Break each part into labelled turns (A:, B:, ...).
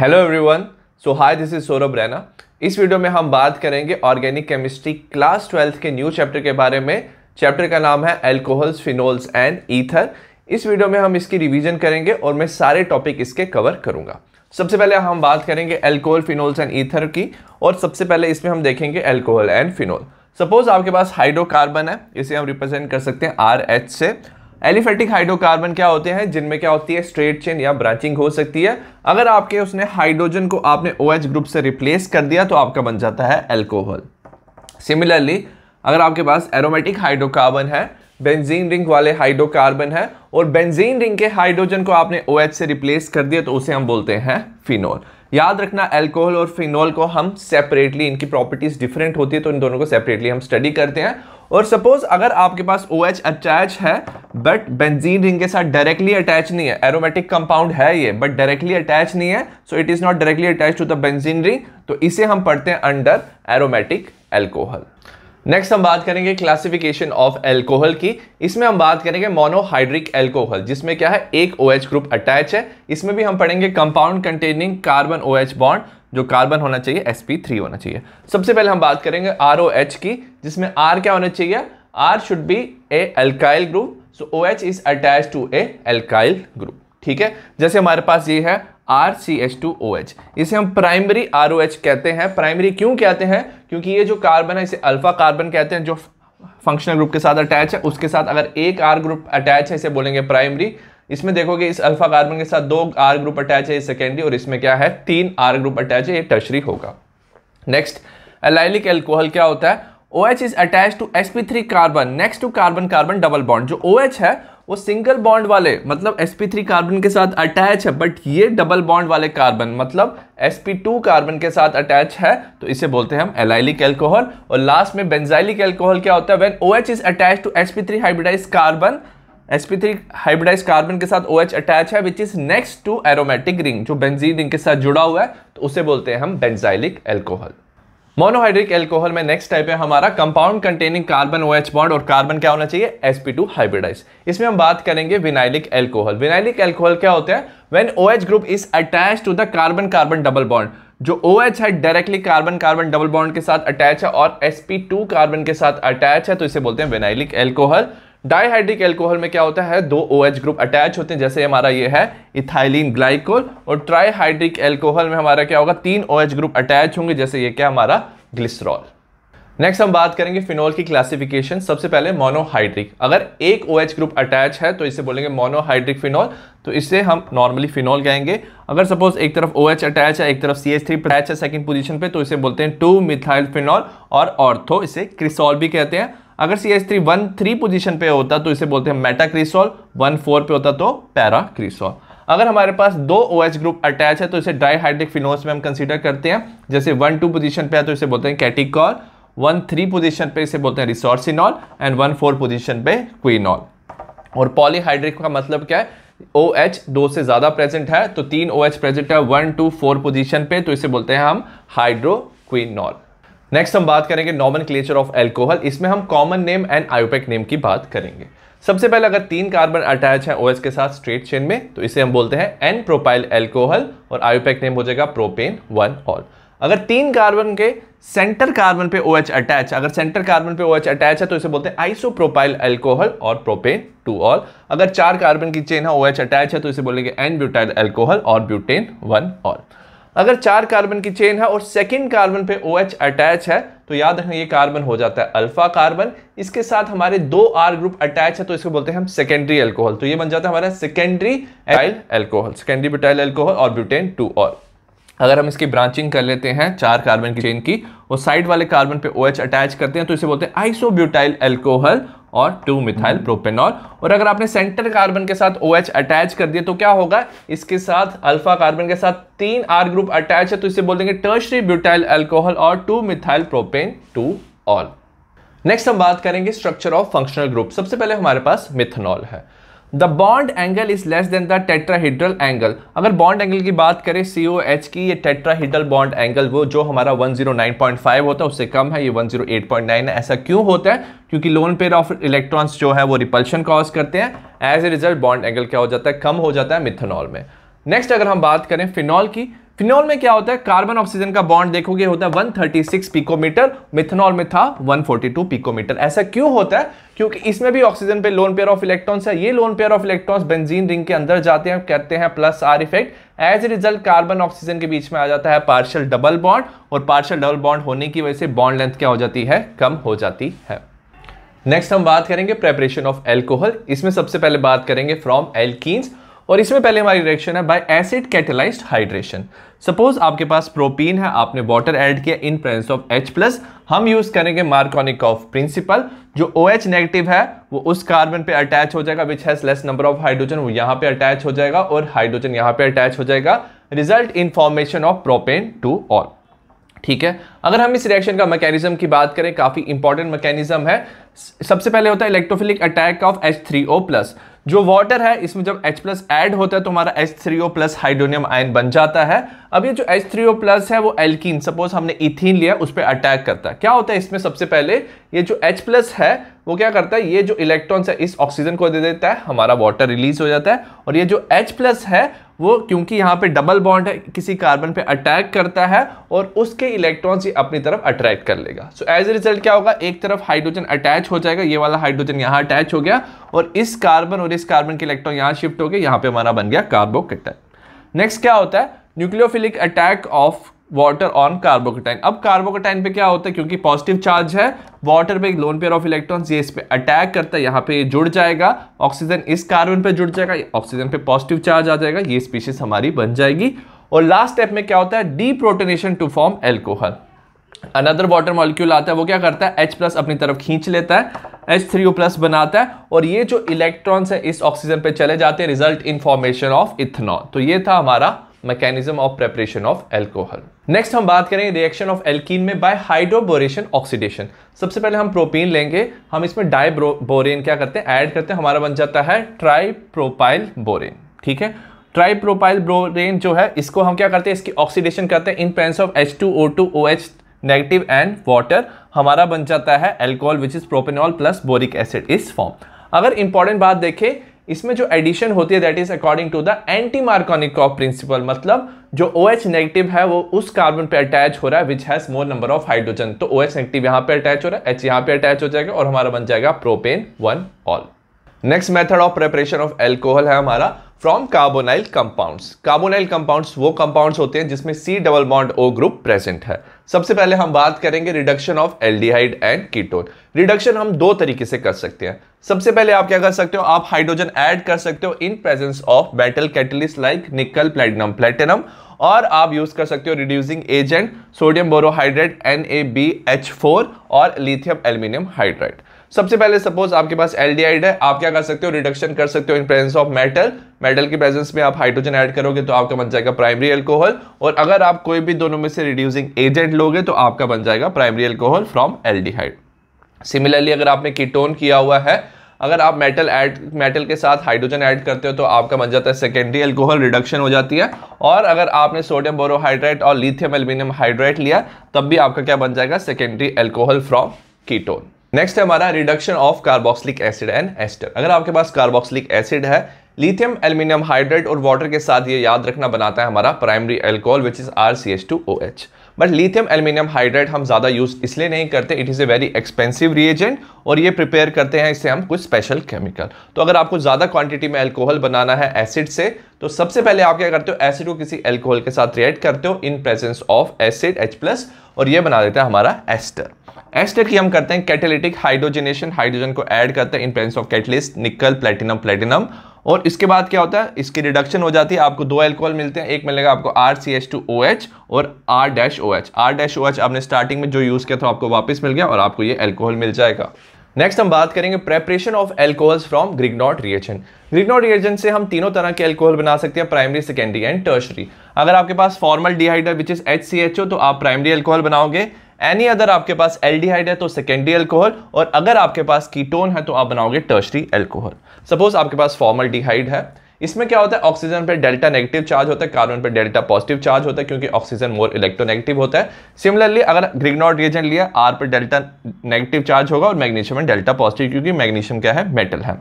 A: hello everyone so hi this is Saurabh Raina इस video में हम बात करेंगे ऑर्गेनिक केमिस्ट्री क्लास ट्वेल्थ के न्यू चैप्टर के बारे में चैप्टर का नाम है एल्कोहल्स फिनोल्स एंड ईथर इस वीडियो में हम इसकी रिवीजन करेंगे और मैं सारे टॉपिक इसके कवर करूंगा सबसे पहले हम बात करेंगे एल्कोहल फिनोल्स एंड ईथर की और सबसे पहले इसमें हम देखेंगे एल्कोहल एंड फिनोल सपोज आपके पास हाइड्रोकार्बन है इसे हम रिप्रेजेंट कर सकते हैं आर एच से एलिफेटिक हाइड्रोकार्बन क्या होते हैं जिनमें क्या होती है स्ट्रेट चेन या ब्रांचिंग हो सकती है अगर आपके उसने हाइड्रोजन को आपने ओ OH ग्रुप से रिप्लेस कर दिया तो आपका बन जाता है एल्कोहल सिमिलरली अगर आपके पास एरोमेटिक हाइड्रोकार्बन है बेंजीन रिंग वाले हाइड्रोकार्बन है और बेंजीन रिंग के हाइड्रोजन को आपने ओ OH से रिप्लेस कर दिया तो उसे हम बोलते हैं फिनोल याद रखना एल्कोहल और फिनोल को हम सेपरेटली इनकी प्रॉपर्टीज़ डिफरेंट होती है तो इन दोनों को सेपरेटली हम स्टडी करते हैं और सपोज अगर आपके पास ओ OH अटैच है बट बेंजीन रिंग के साथ डायरेक्टली अटैच नहीं है एरोमेटिक कंपाउंड है ये बट डायरेक्टली अटैच नहीं है so it is not directly attach to the benzene ring तो इसे हम पढ़ते हैं अंडर एरोमेटिक एल्कोहल नेक्स्ट हम बात करेंगे क्लासिफिकेशन ऑफ एल्कोहल की इसमें हम बात करेंगे मोनोहाइड्रिक एल्कोहल जिसमें क्या है एक ओ एच ग्रुप अटैच है इसमें भी हम पढ़ेंगे compound containing carbon O H bond जो कार्बन होना चाहिए sp3 होना चाहिए सबसे पहले हम बात करेंगे एच की जिसमें आर क्या होना चाहिए R should be a alkyl group so H is attach to a alkyl group ठीक है जैसे हमारे पास ये है R C H two O H इसे हम प्राइमरी आर ओ एच कहते हैं प्राइमरी क्यों कहते हैं क्योंकि ये जो कार्बन है इसे अल्फा कार्बन कहते हैं जो फंक्शनल ग्रुप के साथ अटैच है उसके साथ अगर एक आर ग्रुप अटैच है इसे बोलेंगे प्राइमरी इसमें देखोगे इस अल्फा कार्बन के साथ दो आर ग्रुप अटैच है सेकेंडरी और इसमें क्या है तीन आर ग्रुप अटैच है ये टर्शरी होगा नेक्स्ट एलाइलिक एल्कोहल क्या होता है O H is attach to S P three carbon next to carbon carbon double bond जो ओ OH एच है वो सिंगल बॉन्ड वाले मतलब sp3 कार्बन के साथ अटैच है बट ये डबल बॉन्ड वाले कार्बन मतलब sp2 कार्बन के साथ अटैच है तो इसे बोलते हैं हम एलाइलिक एल्कोहल और लास्ट में बेंजाइलिक एल्कोहल क्या होता है when OH is attach to sp3 hybridize carbon sp3 hybridize carbon के साथ OH अटैच है which is next to aromatic ring जो बेंजीन रिंग के साथ जुड़ा हुआ है तो उसे बोलते हैं हम बेंजाइलिक एल्कोहल मोनोहाइड्रिक एल्कोहल में नेक्स्ट टाइप है हमारा compound containing carbon O H bond और कार्बन क्या होना चाहिए एसपी टू हाइब्रिडाइज इसमें हम बात करेंगे विनाइलिक एल्कोहल विनाइलिक एल्कोहल क्या होता है when H group is attach to the carbon carbon double bond जो ओ OH है directly carbon carbon double bond के साथ अटैच है और एसपी टू कार्बन के साथ अटैच है तो इसे बोलते हैं विनाइलिक एल्कोहल डाईहाइड्रिक एल्कोहल में क्या होता है दो ओ OH ग्रुप अटैच होते हैं जैसे हमारा ये है इथाइलिन ग्लाइकोल और ट्राईहाइड्रिक एल्कोहल में हमारा क्या होगा तीन ओ OH ग्रुप अटैच होंगे जैसे ये क्या हमारा ग्लिसरॉल नेक्स्ट हम बात करेंगे फिनोल की क्लासिफिकेशन सबसे पहले मोनोहाइड्रिक अगर एक ओ OH ग्रुप अटैच है तो इसे बोलेंगे मोनोहाइड्रिक फिनॉल तो इसे हम नॉर्मली फिनॉल कहेंगे अगर सपोज एक तरफ ओ OH अटैच है एक तरफ सी एच थ्री अटैच है सेकेंड पोजिशन पे तो इसे बोलते हैं टू मिथाइल फिनॉल और ऑर्थो इसे क्रिसॉल भी कहते हैं अगर C S three one three position पे होता तो इसे बोलते हैं मेटा क्रिसोल वन फोर पे होता तो पैरा क्रिसोल अगर हमारे पास दो ओ OH ग्रुप अटैच है तो इसे ड्राई हाइड्रिक फिनोस में हम कंसिडर करते हैं जैसे वन टू पोजिशन पे है तो इसे बोलते हैं कैटिकॉल वन थ्री पोजिशन पे इसे बोलते हैं resorcinol and one four position पे क्वीनॉल और पॉलीहाइड्रिक का मतलब क्या है ओ OH दो से ज़्यादा प्रेजेंट है तो तीन ओ OH प्रेजेंट है वन टू फोर पोजिशन पे तो इसे बोलते हैं हम हाइड्रोक्वीनॉल नेक्स्ट हम बात करेंगे नॉमन क्लेचर ऑफ एल्कोहल इसमें हम common name and IUPAC name की बात करेंगे सबसे पहले अगर तीन कार्बन अटैच है ओएस के साथ स्ट्रेट चेन में तो इसे हम बोलते हैं एन प्रोपाइल एल्कोहल और आयोपेक नेम हो जाएगा प्रोपेन वन ऑल अगर तीन कार्बन के सेंटर कार्बन पे ओ OH अटैच अगर सेंटर कार्बन पे ओ OH अटैच है तो इसे बोलते हैं आइसोप्रोपाइल एल्कोहल और प्रोपेन टू ऑल अगर चार कार्बन की चेन है ओ OH अटैच है तो इसे बोलेंगे एन ब्यूटाइल एल्कोहल और ब्यूटेन वन ऑल अगर चार कार्बन की चेन है और सेकेंड कार्बन पे ओ OH अटैच है तो याद रखना ये कार्बन हो जाता है अल्फा कार्बन इसके साथ हमारे दो आर ग्रुप अटैच है तो इसको बोलते हैं हम सेकेंडरी एल्कोहल तो ये बन जाता है हमारा secondary alcohol secondary butyl alcohol और ब्यूटेन टू और अगर हम इसकी ब्रांचिंग कर लेते हैं चार कार्बन की चेन की और साइड वाले कार्बन पे ओ OH अटैच करते हैं तो इसे बोलते हैं आइसोब्यूटाइल एल्कोहल और टू मिथाइल प्रोपेनॉल और अगर आपने सेंटर कार्बन के साथ ओ OH अटैच कर दिया तो क्या होगा इसके साथ अल्फा कार्बन के साथ तीन आर ग्रुप अटैच है तो इसे बोल देंगे टर्शरी ब्यूटाइल एल्कोहल और two methyl propane two ol next हम बात करेंगे स्ट्रक्चर ऑफ फंक्शनल ग्रुप सबसे पहले हमारे पास मिथनॉल है the bond angle is less than the tetrahedral angle अगर बॉन्ड एंगल की बात करें सी ओ एच की ये टेट्राहीड्रल बॉन्ड एंगल वो जो हमारा 109.5 होता है उससे कम है ये 108.9 है ऐसा क्यों होता है क्योंकि लोन पेयर ऑफ इलेक्ट्रॉन्स जो है वो रिपल्शन कॉज करते हैं as a result bond angle क्या हो जाता है कम हो जाता है मिथेनॉल में नेक्स्ट अगर हम बात करें फिनॉल की फिनॉल में क्या होता है कार्बन ऑक्सीजन का बॉन्ड देखोगे होता है 136 पिकोमीटर मिथनॉल में था 142 पिकोमीटर ऐसा क्यों होता है क्योंकि इसमें भी ऑक्सीजन पे लोन पेयर ऑफ इलेक्ट्रॉन्स है ये lone pair of electrons benzene ring के अंदर जाते हैं कहते हैं plus R effect as a result carbon oxygen के बीच में आ जाता है पार्शियल डबल बॉन्ड और पार्शियल डबल बॉन्ड होने की वजह से बॉन्ड लेंथ क्या हो जाती है कम हो जाती है नेक्स्ट हम बात करेंगे प्रेपरेशन ऑफ एल्कोहल इसमें सबसे पहले बात करेंगे फ्रॉम एल्कीन्स और इसमें पहले हमारी रिएक्शन है by acid catalysed hydration suppose आपके पास प्रोपीन है आपने वाटर ऐड किया in presence of H plus हम यूज करेंगे मार्कोनिक ऑफ प्रिंसिपल जो ओ OH नेगेटिव है वो उस कार्बन पे अटैच हो जाएगा which has less number of hydrogen वो यहाँ पे अटैच हो जाएगा और हाइड्रोजन यहाँ पे अटैच हो जाएगा result in formation of propane two ol ठीक है अगर हम इस रिएक्शन का मैकेनिज्म की बात करें काफ़ी इंपॉर्टेंट मैकेनिज्म है सबसे पहले होता है electrophilic attack of H3O plus जो वाटर है इसमें जब H प्लस एड होता है तो हमारा H three O plus hydronium ion बन जाता है अब ये जो एच थ्री ओ प्लस है वो एल्किन सपोज हमने इथिन लिया उस पर अटैक करता है क्या होता है इसमें सबसे पहले ये जो H प्लस है वो क्या करता है ये जो इलेक्ट्रॉन्स है इस ऑक्सीजन को दे देता है हमारा वाटर रिलीज हो जाता है और ये जो H प्लस है वो क्योंकि यहाँ पे डबल बॉन्ड है किसी कार्बन पे अटैक करता है और उसके इलेक्ट्रॉन्स ये अपनी तरफ अट्रैक्ट कर लेगा सो एज ए रिजल्ट क्या होगा एक तरफ हाइड्रोजन अटैच हो जाएगा ये वाला हाइड्रोजन यहाँ अटैच हो गया और इस कार्बन और इस कार्बन के इलेक्ट्रॉन यहाँ शिफ्ट हो गए यहाँ पे हमारा बन गया कार्बोकेटाइन नेक्स्ट क्या होता है nucleophilic attack of water on carbocation अब कार्बोकोटाइन पे क्या होता है क्योंकि पॉजिटिव चार्ज है वाटर पे लोन पेयर ऑफ इलेक्ट्रॉन्स ये इस पर अटैक करता है यहाँ पे ये जुड़ जाएगा ऑक्सीजन इस कार्बन पे जुड़ जाएगा ऑक्सीजन पे पॉजिटिव चार्ज आ जाएगा ये स्पीशीज हमारी बन जाएगी और लास्ट स्टेप में क्या होता है deprotonation to form alcohol another water molecule आता है वो क्या करता है H प्लस अपनी तरफ खींच लेता है एच थ्री ओ प्लस बनाता है और ये जो इलेक्ट्रॉन्स है इस ऑक्सीजन पे चले जाते हैं result in formation of ethanol तो ये था हमारा mechanism of preparation of alcohol next हम बात करेंगे रिएक्शन ऑफ एल्कीन में बाय हाइड्रोबोरेशन ऑक्सीडेशन सबसे पहले हम प्रोपीन लेंगे हम इसमें डाई बोरेन क्या करते हैं ऐड करते हैं हमारा बन जाता है प्रोपाइल बोरेन ठीक है प्रोपाइल बोरेन जो है इसको हम क्या करते हैं इसकी ऑक्सीडेशन करते हैं in presence of H two O two O H negative and water हमारा बन जाता है alcohol which is propanol plus boric acid इस फॉर्म अगर इंपॉर्टेंट बात देखें इसमें जो एडिशन होती है that is according to the anti Markovnikov principle मतलब जो ओ OH नेगेटिव है वो उस कार्बन पे अटैच हो रहा है which has more number of hydrogen तो ओ OH नेगेटिव यहाँ पे अटैच हो रहा है एच यहाँ पे अटैच हो जाएगा और हमारा बन जाएगा propane one ol next method of preparation of alcohol है हमारा from carbonyl compounds carbonyl compounds वो कंपाउंड्स होते हैं जिसमें C double bond O group present है सबसे पहले हम बात करेंगे reduction of aldehyde and ketone reduction हम दो तरीके से कर सकते हैं सबसे पहले आप क्या कर सकते हो आप हाइड्रोजन ऐड कर सकते हो in presence of metal catalyst like nickel platinum platinum और आप यूज कर सकते हो reducing agent sodium borohydrate N और लिथियम एल्यूमिनियम हाइड्राइड सबसे पहले सपोज आपके पास एल्डिहाइड है आप क्या कर सकते हो रिडक्शन कर सकते हो in presence of metal metal के प्रेजेंस में आप हाइड्रोजन ऐड करोगे तो आपका बन जाएगा प्राइमरी एल्कोहल और अगर आप कोई भी दोनों में से रिड्यूसिंग एजेंट लोगे तो आपका बन जाएगा primary alcohol from aldehyde similarly अगर आपने कीटोन किया हुआ है अगर आप मेटल ऐड मेटल के साथ हाइड्रोजन ऐड करते हो तो आपका बन जाता है सेकेंडरी एल्कोहल रिडक्शन हो जाती है और अगर आपने सोडियम बोरोहाइड्रेट और लिथियम एल्यूमिनियम हाइड्रेट लिया तब भी आपका क्या बन जाएगा secondary alcohol from ketone next है हमारा reduction of carboxylic acid and ester अगर आपके पास कार्बोक्सिलिक एसिड है लिथियम एल्युमिनियम हाइड्रेट और वाटर के साथ ये याद रखना बनाता है हमारा primary alcohol which is R C H two O H but lithium aluminium hydrate हम ज़्यादा यूज़ इसलिए नहीं करते it is a very expensive reagent और ये प्रिपेयर करते हैं इससे हम कुछ स्पेशल केमिकल तो अगर आपको ज़्यादा क्वांटिटी में एल्कोहल बनाना है एसिड से तो सबसे पहले आप क्या करते हो एसिड को किसी एल्कोहल के साथ रिएक्ट करते हो in presence of acid H plus और ये बना देता है हमारा एस्टर एस्टर की हम करते हैं कैटेलिटिक हाइड्रोजनेशन हाइड्रोजन को ऐड करते हैं in presence of catalyst nickel platinum platinum और इसके बाद क्या होता है इसकी रिडक्शन हो जाती है आपको दो एल्कोहल मिलते हैं एक मिलेगा आपको R C H two O H और R dash O H R dash O H आपने स्टार्टिंग में जो यूज़ किया था आपको वापस मिल गया और आपको ये एल्कोहल मिल जाएगा नेक्स्ट हम बात करेंगे preparation of alcohols from Grignard reaction Grignard reaction से हम तीनों तरह के एल्कोहल बना सकते हैं प्राइमरी सेकेंडरी एंड टर्शरी अगर आपके पास formaldehyde which is H C H O तो आप प्राइमरी एल्कोहल बनाओगे एनी अदर आपके पास एल्डिहाइड है तो सेकेंडरी एल्कोहल और अगर आपके पास कीटोन है तो आप बनाओगे टर्सरी एल्कोहल सपोज आपके पास फॉर्मल है इसमें क्या होता है ऑक्सीजन पे डेल्टा नेगेटिव चार्ज होता है कार्बन पे डेल्टा पॉजिटिव चार्ज होता है क्योंकि ऑक्सीजन मोर इलेक्ट्रोनेगेटिव होता है सिमिलरली अगर ग्रिगनॉट रिएजेंट लिया आर पे डेल्टा नेगेटिव चार्ज होगा और मैग्नीशियम में डेल्टा पॉजिटिव क्योंकि मैग्नीशियम क्या है मेटल है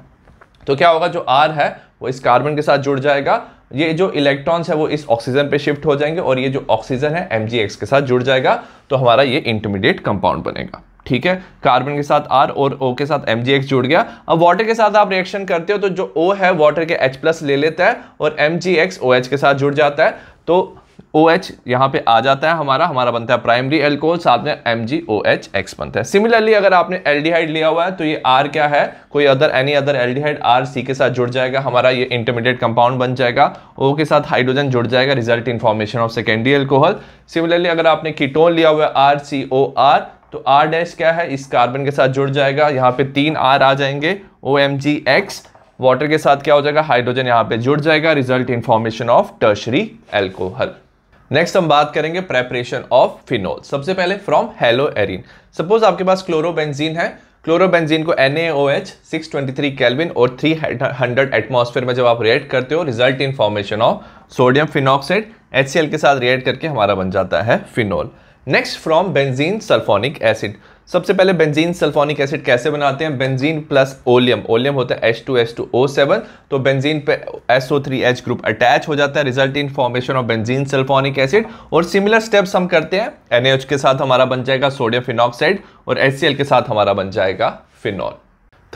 A: तो क्या होगा जो आर है वो इस कार्बन के साथ जुड़ जाएगा ये जो इलेक्ट्रॉन्स है वो इस ऑक्सीजन पे शिफ्ट हो जाएंगे और ये जो ऑक्सीजन है एम के साथ जुड़ जाएगा तो हमारा ये इंटरमीडिएट कंपाउंड बनेगा ठीक है कार्बन के साथ आर और ओ के साथ एम जुड़ गया अब वाटर के साथ आप रिएक्शन करते हो तो जो ओ है वाटर के एच प्लस ले लेता है और M G X O H के साथ जुड़ जाता है तो ओ एच यहाँ पे आ जाता है हमारा हमारा बनता है प्राइमरी एल्कोहल साथ में M G O H X बनता है सिमिलरली अगर आपने एल्डिहाइड लिया हुआ है तो ये आर क्या है कोई other any other aldehyde R C के साथ जुड़ जाएगा हमारा ये इंटरमीडिएट कंपाउंड बन जाएगा ओ के साथ हाइड्रोजन जुड़ जाएगा result in formation of secondary alcohol similarly अगर आपने कीटोन लिया हुआ है आर सी ओ आर तो आर डैश क्या है इस कार्बन के साथ जुड़ जाएगा यहाँ पे तीन आर आ जाएंगे O M G X water के साथ क्या हो जाएगा हाइड्रोजन यहाँ पे जुड़ जाएगा result in formation of tertiary alcohol next हम बात करेंगे प्रेपरेशन ऑफ फिनोल सबसे पहले फ्रॉम हेलो एरिन सपोज आपके पास क्लोरोबेंजीन है क्लोरोबेंजीन को एच सिक्स ट्वेंटी और 300 एटमोसफेयर में जब आप रिएक्ट करते हो result in formation of sodium phenoxide H के साथ रिएक्ट करके हमारा बन जाता है phenol next from benzene sulphonic acid सबसे पहले बेंजीन सल्फोनिक एसिड कैसे बनाते हैं बेंजीन प्लस ओलियम ओलियम होता है H two H two O seven तो बेंजीन पे S O three H group attach हो जाता है result in formation of benzene sulphonic acid और सिमिलर स्टेप्स हम करते हैं एनएच के साथ हमारा बन जाएगा सोडियम फिनॉक्साइड और एच के साथ हमारा बन जाएगा फिनॉल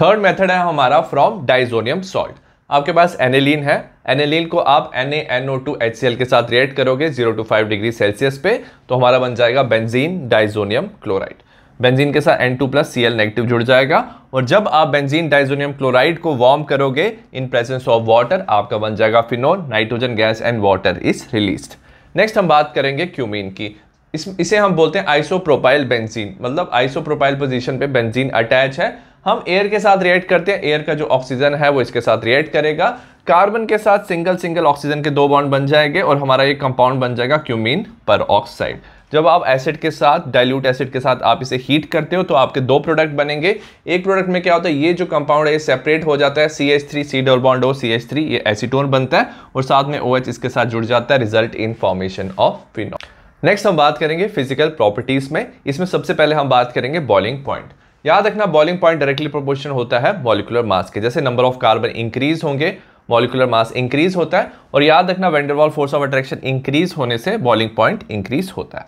A: थर्ड मेथड है हमारा फ्रॉम डाइजोनियम सॉल्ट आपके पास एनेलिन है एनेलिन को आप N A N O two H C L के साथ रिएक्ट करोगे zero to five degree Celsius पे तो हमारा बन जाएगा बेंजीन डाइजोनियम क्लोराइड बेंजीन के साथ N2 टू प्लस सी नेगेटिव जुड़ जाएगा और जब आप बेंजीन डाइजोनियम क्लोराइड को वार्म करोगे इन प्रेजेंस ऑफ वाटर आपका बन जाएगा phenol nitrogen gas and water is release next हम बात करेंगे क्यूमीन की इस इसे हम बोलते हैं आइसोप्रोपाइल बेंजीन मतलब आइसोप्रोपाइल पोजीशन पे बेंजीन अटैच है हम एयर के साथ रिएक्ट करते हैं एयर का जो ऑक्सीजन है वो इसके साथ रिएक्ट करेगा कार्बन के साथ सिंगल सिंगल ऑक्सीजन के दो बॉन्ड बन जाएंगे और हमारा ये कंपाउंड बन जाएगा क्यूमीन पर ऑक्साइड जब आप एसिड के साथ डाइल्यूट एसिड के साथ आप इसे हीट करते हो तो आपके दो प्रोडक्ट बनेंगे एक प्रोडक्ट में क्या होता है ये जो कंपाउंड है ये सेपरेट हो जाता है C H three C double bond O C H three ये एसीटोन बनता है और साथ में ओ OH एच इसके साथ जुड़ जाता है result in formation of phenol next हम बात करेंगे फिजिकल प्रॉपर्टीज में इसमें सबसे पहले हम बात करेंगे बॉइलिंग पॉइंट याद रखना बॉलिंग पॉइंट डायरेक्टली प्रोपोर्शन होता है मॉलिकुलर मास के जैसे नंबर ऑफ कार्बन इंक्रीज होंगे मॉलिकुलर मास इंक्रीज होता है और याद रखना van der Waals force of attraction increase होने से बॉलिंग पॉइंट इंक्रीज होता है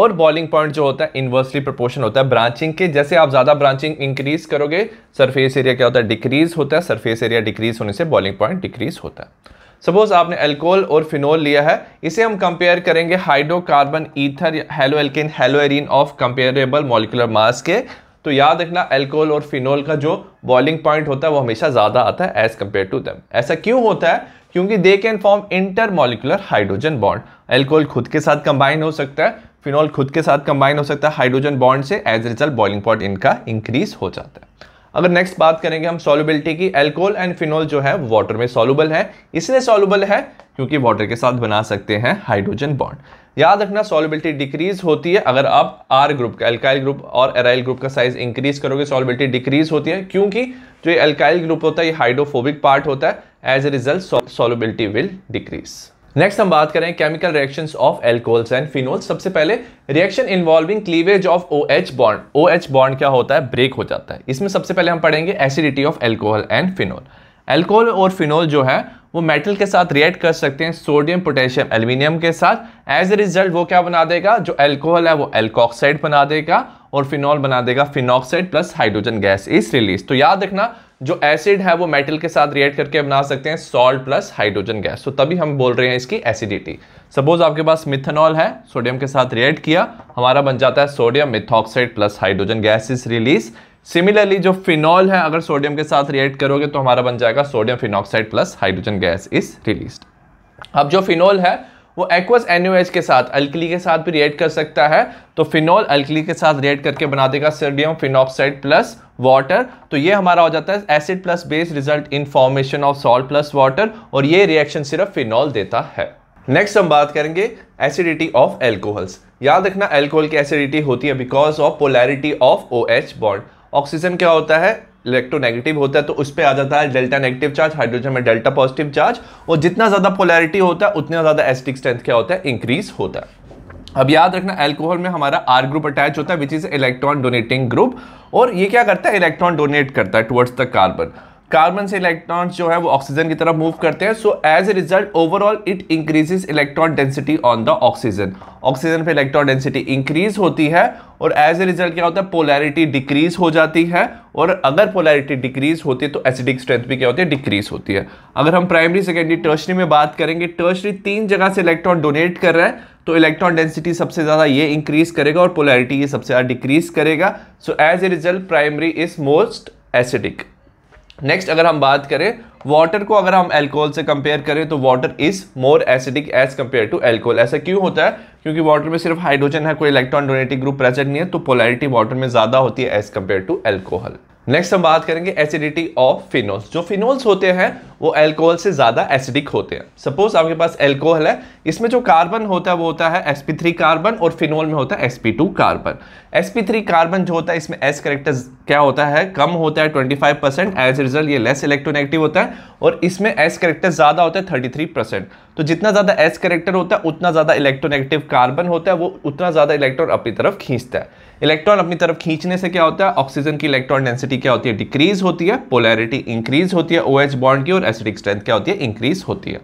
A: और बॉलिंग पॉइंट जो होता है इन्वर्सली प्रोपोर्शन होता है ब्रांचिंग के जैसे आप ज़्यादा ब्रांचिंग इंक्रीज करोगे सरफेस एरिया क्या होता है डिक्रीज होता है सरफेस एरिया डिक्रीज होने से बॉलिंग पॉइंट डिक्रीज होता है सपोज आपने एल्कोहल और फिनोल लिया है इसे हम कंपेयर करेंगे hydrocarbon ether haloalkane haloarene of comparable molecular mass के तो याद रखना एल्कोहल और फिनोल का जो बॉइलिंग पॉइंट होता है वो हमेशा ज़्यादा आता है एज कंपेयर टू दैम ऐसा क्यों होता है क्योंकि they can form inter hydrogen bond alcohol खुद के साथ कंबाइन हो सकता है फिनॉल खुद के साथ कंबाइन हो सकता है हाइड्रोजन बॉन्ड से एज रिजल्ट बॉइलिंग पॉइंट इनका इंक्रीज हो जाता है अगर नेक्स्ट बात करेंगे हम सॉल्युबिलिटी की एल्कोहल एंड फिनॉल जो है वाटर में सॉल्युबल है इसलिए सॉल्युबल है क्योंकि वाटर के साथ बना सकते हैं हाइड्रोजन बॉन्ड याद रखना सॉलिबिलिटी डिक्रीज होती है अगर आप आर ग्रुप का एल्काइल ग्रुप और एराइल ग्रुप का साइज इंक्रीज करोगे सॉलिबिलिटी डिक्रीज होती है क्योंकि जो एल्काइल ग्रुप होता है ये हाइड्रोफोबिक पार्ट होता है as a result solubility will decrease next हम बात करें chemical reactions of alcohols and phenols सबसे पहले reaction involving cleavage of O H bond O H bond क्या होता है ब्रेक हो जाता है इसमें सबसे पहले हम पढ़ेंगे acidity of alcohol and phenol alcohol और फिनोल जो है वो मेटल के साथ रिएक्ट कर सकते हैं सोडियम पोटेशियम एल्यूमिनियम के साथ एज ए रिजल्ट वो क्या बना देगा जो एल्कोहल है वो एल्कोक्साइड बना देगा और फिनॉल बना देगा phenoxide plus hydrogen gas is release तो याद रखना जो एसिड है वो मेटल के साथ रिएक्ट करके बना सकते हैं सॉल्ट प्लस हाइड्रोजन गैस तो तभी हम बोल रहे हैं इसकी एसिडिटी सपोज आपके पास मिथेनॉल है सोडियम के साथ रिएक्ट किया हमारा बन जाता है sodium methoxide plus hydrogen gas is release similarly जो फिनॉल है अगर सोडियम के साथ रिएक्ट करोगे तो हमारा बन जाएगा sodium phenoxide plus hydrogen gas is release अब जो फिनॉल है वो एक्वस एच के साथ अल्कली के साथ भी रिएक्ट कर सकता है तो फिनॉल अल्कली के साथ रिएक्ट करके बना देगा सोडियम फिनॉक्साइड प्लस वाटर तो ये हमारा हो जाता है acid plus base result in formation of salt plus water और ये रिएक्शन सिर्फ फिनॉल देता है नेक्स्ट हम बात करेंगे एसिडिटी ऑफ एल्कोहल्स याद रखना एल्कोहल की एसिडिटी होती है because of polarity of O H bond oxygen क्या होता है इलेक्ट्रोनेगेटिव होता है तो उस पर आ जाता है डेल्टा नेगेटिव चार्ज हाइड्रोजन में डेल्टा पॉजिटिव चार्ज और जितना ज़्यादा पोलैरिटी होता है उतना ज़्यादा एसिटिक स्ट्रेंथ क्या होता है इंक्रीज होता है अब याद रखना एल्कोहल में हमारा आर ग्रुप अटैच होता है which is electron donating group और ये क्या करता है इलेक्ट्रॉन डोनेट करता है टुवर्ड्स द कार्बन कार्बन से इलेक्ट्रॉन्स जो है वो ऑक्सीजन की तरफ मूव करते हैं so as a result overall it increases electron density on the oxygen oxygen पे इलेक्ट्रॉन डेंसिटी इंक्रीज होती है और एज ए रिजल्ट क्या होता है पोलैरिटी डिक्रीज हो जाती है और अगर पोलैरिटी डिक्रीज होती है तो एसिडिक स्ट्रेंथ भी क्या होती है डिक्रीज होती है अगर हम प्राइमरी सेकेंडरी टर्शरी में बात करेंगे टर्शरी तीन जगह से इलेक्ट्रॉन डोनेट कर रहे हैं तो इलेक्ट्रॉन डेंसिटी सबसे ज़्यादा ये इंक्रीज करेगा और पोलैरिटी ये सबसे ज़्यादा डिक्रीज करेगा so as a result primary is most acidic next अगर हम बात करें वाटर को अगर हम एल्कोहल से कंपेयर करें तो water is more acidic as compared to alcohol ऐसा क्यों होता है क्योंकि वाटर में सिर्फ हाइड्रोजन है कोई इलेक्ट्रॉन डोनेटिक ग्रुप प्रेजेंट नहीं है तो पोलैरिटी वाटर में ज़्यादा होती है as compared to alcohol next हम बात करेंगे एसिडिटी ऑफ फिनोल्स जो फिनोल्स होते हैं वो एल्कोहल से ज़्यादा एसिडिक होते हैं सपोज आपके पास एल्कोहल है इसमें जो कार्बन होता है वो होता है sp3 कार्बन और फिनोल में होता है sp2 कार्बन sp3 कार्बन जो होता है इसमें एस करेक्टर क्या होता है कम होता है 25 परसेंट एज रिजल्ट ये लेस इलेक्ट्रोनेगेटिव होता है और इसमें एस करेक्टर ज़्यादा होता है थर्टी परसेंट तो जितना ज़्यादा एस करेक्टर होता है उतना ज़्यादा इलेक्ट्रोनेगेटिव कार्बन होता है वो उतना ज़्यादा इलेक्ट्रॉन अपनी तरफ खींचता है इलेक्ट्रॉन अपनी तरफ खींचने से क्या होता है ऑक्सीजन की इलेक्ट्रॉन डेंसिटी क्या होती है डिक्रीज होती है पोलैरिटी इंक्रीज होती है ओ एच बॉन्ड की और एसिडिक स्ट्रेंथ क्या होती है इंक्रीज होती है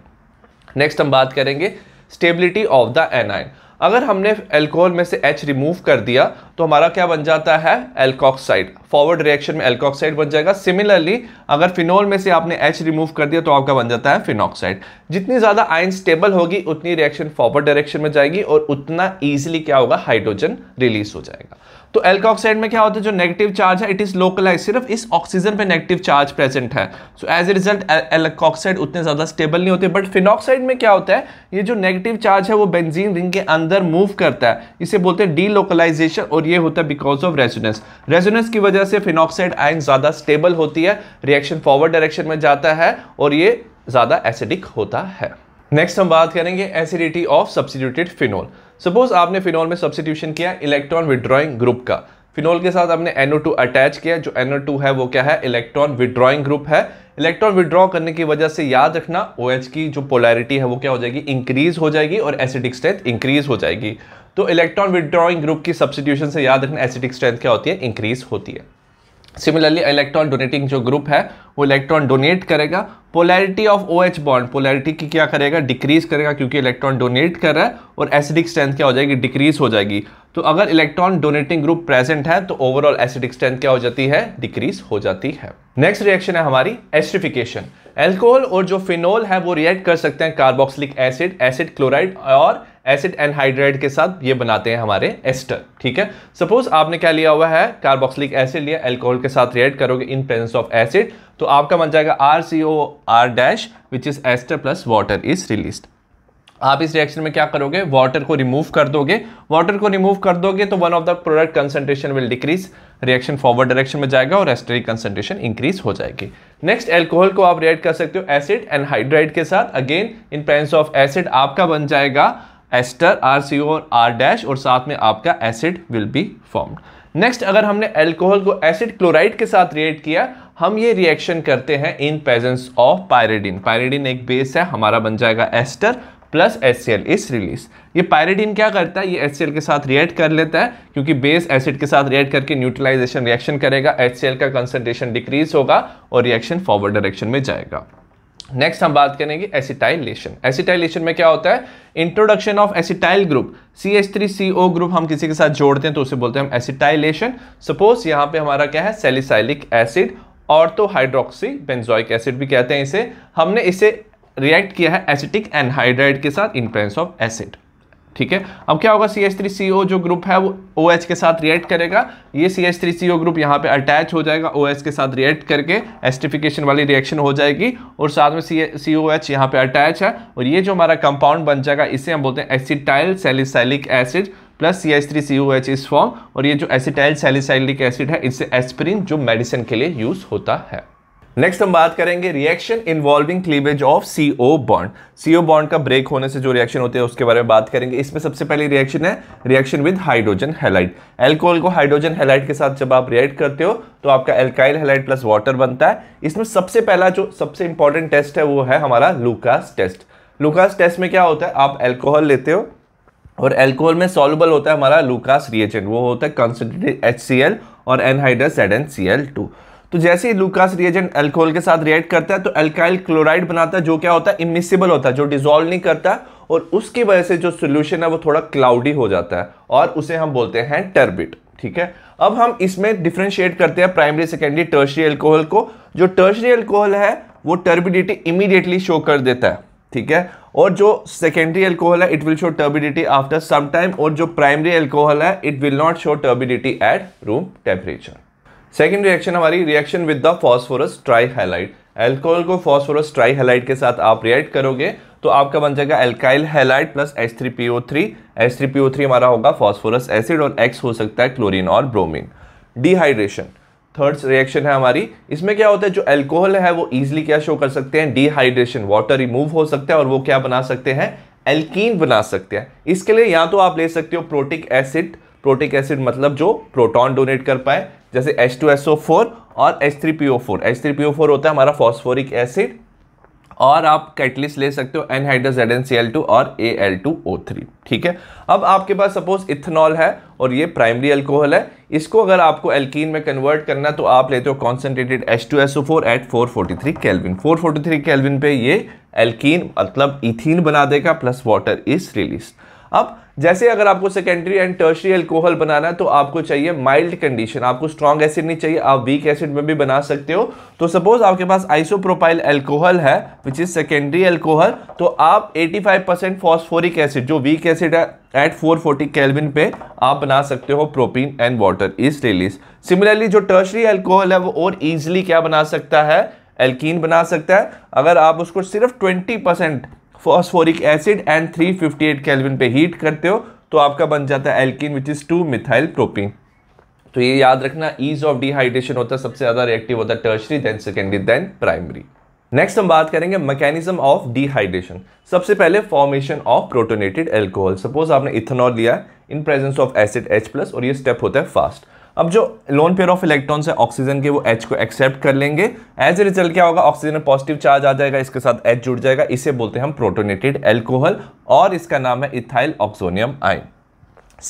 A: नेक्स्ट हम बात करेंगे स्टेबिलिटी ऑफ द एनाइन अगर हमने एल्कोहल में से एच रिमूव कर दिया तो हमारा क्या बन जाता है एल्कोक्साइड फॉरवर्ड रिएक्शन में एल्कोक्साइड बन जाएगा सिमिलरली अगर फिनोल में से आपने एच रिमूव कर दिया तो आपका बन जाता है फिनॉक्साइड जितनी ज़्यादा आयन स्टेबल होगी उतनी रिएक्शन फॉरवर्ड डायरेक्शन में जाएगी और उतना ईजिली क्या होगा हाइड्रोजन रिलीज हो जाएगा तो ऑक्साइड में क्या होता है जो नेगेटिव चार्ज है इट इज़ लोकलाइज सिर्फ इस ऑक्सीजन पे नेगेटिव चार्ज प्रेजेंट है सो एज ए रिजल्ट एल्काऑक्साइड उतने ज़्यादा स्टेबल नहीं होते बट फिनॉक्साइड में क्या होता है ये जो नेगेटिव चार्ज है वो बेंजीन रिंग के अंदर मूव करता है इसे बोलते हैं डीलोकलाइजेशन और ये होता है बिकॉज ऑफ रेजोनेंस रेजोनेंस की वजह से फिनॉक्साइड आयन ज़्यादा स्टेबल होती है रिएक्शन फॉरवर्ड डायरेक्शन में जाता है और ये ज़्यादा एसिडिक होता है नेक्स्ट हम बात करेंगे acidity of substituted phenol suppose आपने फिनोल में सब्सिट्यूशन किया इलेक्ट्रॉन विड्रॉइंग ग्रुप का फिनोल के साथ आपने NO2 अटैच किया जो NO2 है वो क्या है इलेक्ट्रॉन विड्रॉइंग ग्रुप है इलेक्ट्रॉन विड्रॉ करने की वजह से याद रखना OH की जो पोलैरिटी है वो क्या हो जाएगी इंक्रीज हो जाएगी और एसिडिक स्ट्रेंथ इंक्रीज हो जाएगी तो इलेक्ट्रॉन विड्रॉइंग ग्रुप की सब्सिट्यूशन से याद रखना एसिडिक स्ट्रेंथ क्या होती है इंक्रीज होती है सिमिलरली इलेक्ट्रॉन डोनेटिंग जो ग्रुप है वो इलेक्ट्रॉन डोनेट करेगा polarity of O H bond polarity की क्या करेगा डिक्रीज करेगा क्योंकि इलेक्ट्रॉन डोनेट कर रहा है और एसिडिक स्ट्रेंथ क्या हो जाएगी डिक्रीज हो जाएगी तो अगर इलेक्ट्रॉन डोनेटिंग ग्रुप प्रेजेंट है तो ओवरऑल एसिडिक स्ट्रेंथ क्या हो जाती है डिक्रीज हो जाती है नेक्स्ट रिएक्शन है हमारी एस्ट्रिफिकेशन एल्कोहल और जो फिनोल है वो रिएक्ट कर सकते हैं कार्बोक्सिलिक एसिड एसिड क्लोराइड और एसिड एनहाइड्राइड के साथ ये बनाते हैं हमारे एस्टर ठीक है सपोज आपने क्या लिया हुआ है कार्बोक्सिलिक एसिड लिया एल्कोहल के साथ रिएक्ट करोगे इन प्रेजेंस ऑफ एसिड तो आपका बन जाएगा R C O R dash which is ester plus water is release आप इस रिएक्शन में क्या करोगे वाटर को रिमूव कर दोगे वाटर को रिमूव कर दोगे तो one of the product concentration will decrease reaction forward direction में जाएगा और एस्टेरिक कंसेंट्रेशन इंक्रीज हो जाएगी नेक्स्ट एल्कोहल को आप रिएक्ट कर सकते हो एसिड एंड हाइड्राइड के साथ again in presence of acid आपका बन जाएगा एस्टर आर सी और आर डैश और साथ में आपका acid will be formed next अगर हमने एल्कोहल को एसिड क्लोराइड के साथ रिएक्ट किया हम ये रिएक्शन करते हैं in presence of pyridine pyridine एक बेस है हमारा बन जाएगा ester plus H is release ये पायरेडीन क्या करता है ये एच के साथ रिएक्ट कर लेता है क्योंकि बेस एसिड के साथ रिएक्ट करके न्यूट्रलाइजेशन रिएक्शन करेगा एच का कंसनट्रेशन डिक्रीज होगा और रिएक्शन फॉरवर्ड डायरेक्शन में जाएगा नेक्स्ट हम बात करेंगे एसिटाइलेशन एसिटाइलेशन में क्या होता है introduction of acetyl group C H three C O group हम किसी के साथ जोड़ते हैं तो उसे बोलते हैं हम एसिटाइलेशन सपोज यहाँ पे हमारा क्या है सेलिसाइलिक एसिड और तो हाइड्रोक्सी बेंजोइक एसिड भी कहते हैं इसे हमने इसे रिएक्ट किया है एसिटिक एनहाइड्राइड के साथ इन प्रेजेंस ऑफ एसिड ठीक है अब क्या होगा सी एच थ्री सी ओ जो ग्रुप है वो ओ OH के साथ रिएक्ट करेगा ये C H three C O group यहाँ पे अटैच हो जाएगा ओ OH के साथ रिएक्ट करके एस्टिफिकेशन वाली रिएक्शन हो जाएगी और साथ में सी सी ओ एच यहाँ पे अटैच है और ये जो हमारा कंपाउंड बन जाएगा इसे हम बोलते हैं acetyl salicylic acid plus C H three C O H is form और ये जो एसिटाइल सेलिसैलिक एसिड है इससे एस्पिरिन जो मेडिसिन के लिए यूज़ होता है नेक्स्ट हम बात करेंगे reaction involving cleavage of C O bond C O bond का ब्रेक होने से जो रिएक्शन होते हैं उसके बारे में बात करेंगे इसमें सबसे पहली रिएक्शन है reaction with hydrogen halide alcohol को हाइड्रोजन हेलाइट के साथ जब आप रिएक्ट करते हो तो आपका एल्काइल हेलाइट प्लस वाटर बनता है इसमें सबसे पहला जो सबसे इंपॉर्टेंट टेस्ट है वो है हमारा लूकास टेस्ट लूकास टेस्ट में क्या होता है आप एल्कोहल लेते हो और एल्कोहल में सॉल्युबल होता है हमारा लूकास रिएजेंट वो होता है कंसनट्रेटेड एच और anhydrous Z N C L two तो जैसे ही लूकास रिएजेंट एल्कोहल के साथ रिएक्ट करता है तो एल्काइल क्लोराइड बनाता है जो क्या होता है इमिसिबल होता है जो डिजोल्व नहीं करता और उसकी वजह से जो सोल्यूशन है वो थोड़ा क्लाउडी हो जाता है और उसे हम बोलते हैं टर्बिट ठीक है अब हम इसमें डिफ्रेंशिएट करते हैं प्राइमरी सेकेंडरी टर्शरी एल्कोहल को जो टर्शरी एल्कोहल है वो टर्बिडिटी इमीडिएटली शो कर देता है ठीक है और जो सेकेंडरी एल्कोहल है it will show turbidity after some time और जो प्राइमरी एल्कोहल है it will not show turbidity at room temperature second reaction हमारी reaction with the phosphorus trihalide alcohol को फॉस्फोरस हेलाइट के साथ आप रिएक्ट करोगे तो आपका बन जाएगा alkyl halide plus H three P O three H three P O three हमारा होगा फॉस्फोरस एसिड और एक्स हो सकता है क्लोरीन और ब्रोमीन डिहाइड्रेशन थर्ड रिएक्शन है हमारी इसमें क्या होता है जो एल्कोहल है वो ईजिली क्या शो कर सकते हैं डिहाइड्रेशन वाटर रिमूव हो सकता है और वो क्या बना सकते हैं एल्कीन बना सकते हैं इसके लिए या तो आप ले सकते हो प्रोटिक एसिड प्रोटिक एसिड मतलब जो प्रोटॉन डोनेट कर पाए जैसे H2SO4 और H3PO4 H3PO4 होता है हमारा फॉस्फोरिक एसिड और आप कैटलिस्ट ले सकते हो एनहाइड्रस ZnCl2 और Al2O3 ठीक है अब आपके पास सपोज इथेनॉल है और ये प्राइमरी अल्कोहल है इसको अगर आपको एल्कीन में कन्वर्ट करना तो आप लेते हो concentrated H2SO4 eight 443 kelvin 443 kelvin पे ये एल्कीन मतलब इथीन बना देगा प्लस वाटर इज रिलीज अब जैसे अगर आपको सेकेंडरी एंड टर्शरी एल्कोहल बनाना है तो आपको चाहिए माइल्ड कंडीशन आपको स्ट्रॉन्ग एसिड नहीं चाहिए आप वीक एसिड में भी बना सकते हो तो सपोज आपके पास आइसोप्रोपाइल एल्कोहल है विच इज सेकेंडरी एल्कोहल तो आप 85 परसेंट फॉस्फोरिक एसिड जो वीक एसिड है एट 440 कैलविन पे आप बना सकते हो propene and water is release similarly जो टर्शरी एल्कोहल है वो और ईजिली क्या बना सकता है एल्कीन बना सकता है अगर आप उसको सिर्फ 20 percent phosphoric acid and 358 fifty पे हीट करते हो तो आपका बन जाता है alkene which is two methyl propene तो ये याद रखना ईज ऑफ डिहाइड्रेशन होता है सबसे ज़्यादा रिएक्टिव होता है tertiary then secondary then primary next हम बात करेंगे मैकेनिज्म ऑफ डिहाइड्रेशन सबसे पहले formation of protonated alcohol suppose आपने इथेनॉल लिया in presence of acid H plus और ये स्टेप होता है फास्ट अब जो लोन पेयर ऑफ इलेक्ट्रॉन्स है ऑक्सीजन के वो एच को एक्सेप्ट कर लेंगे एज ए रिजल्ट क्या होगा ऑक्सीजन में पॉजिटिव चार्ज आ जाएगा इसके साथ एच जुड़ जाएगा इसे बोलते हैं हम प्रोटोनेटेड एल्कोहल और इसका नाम है ethyl oxonium ion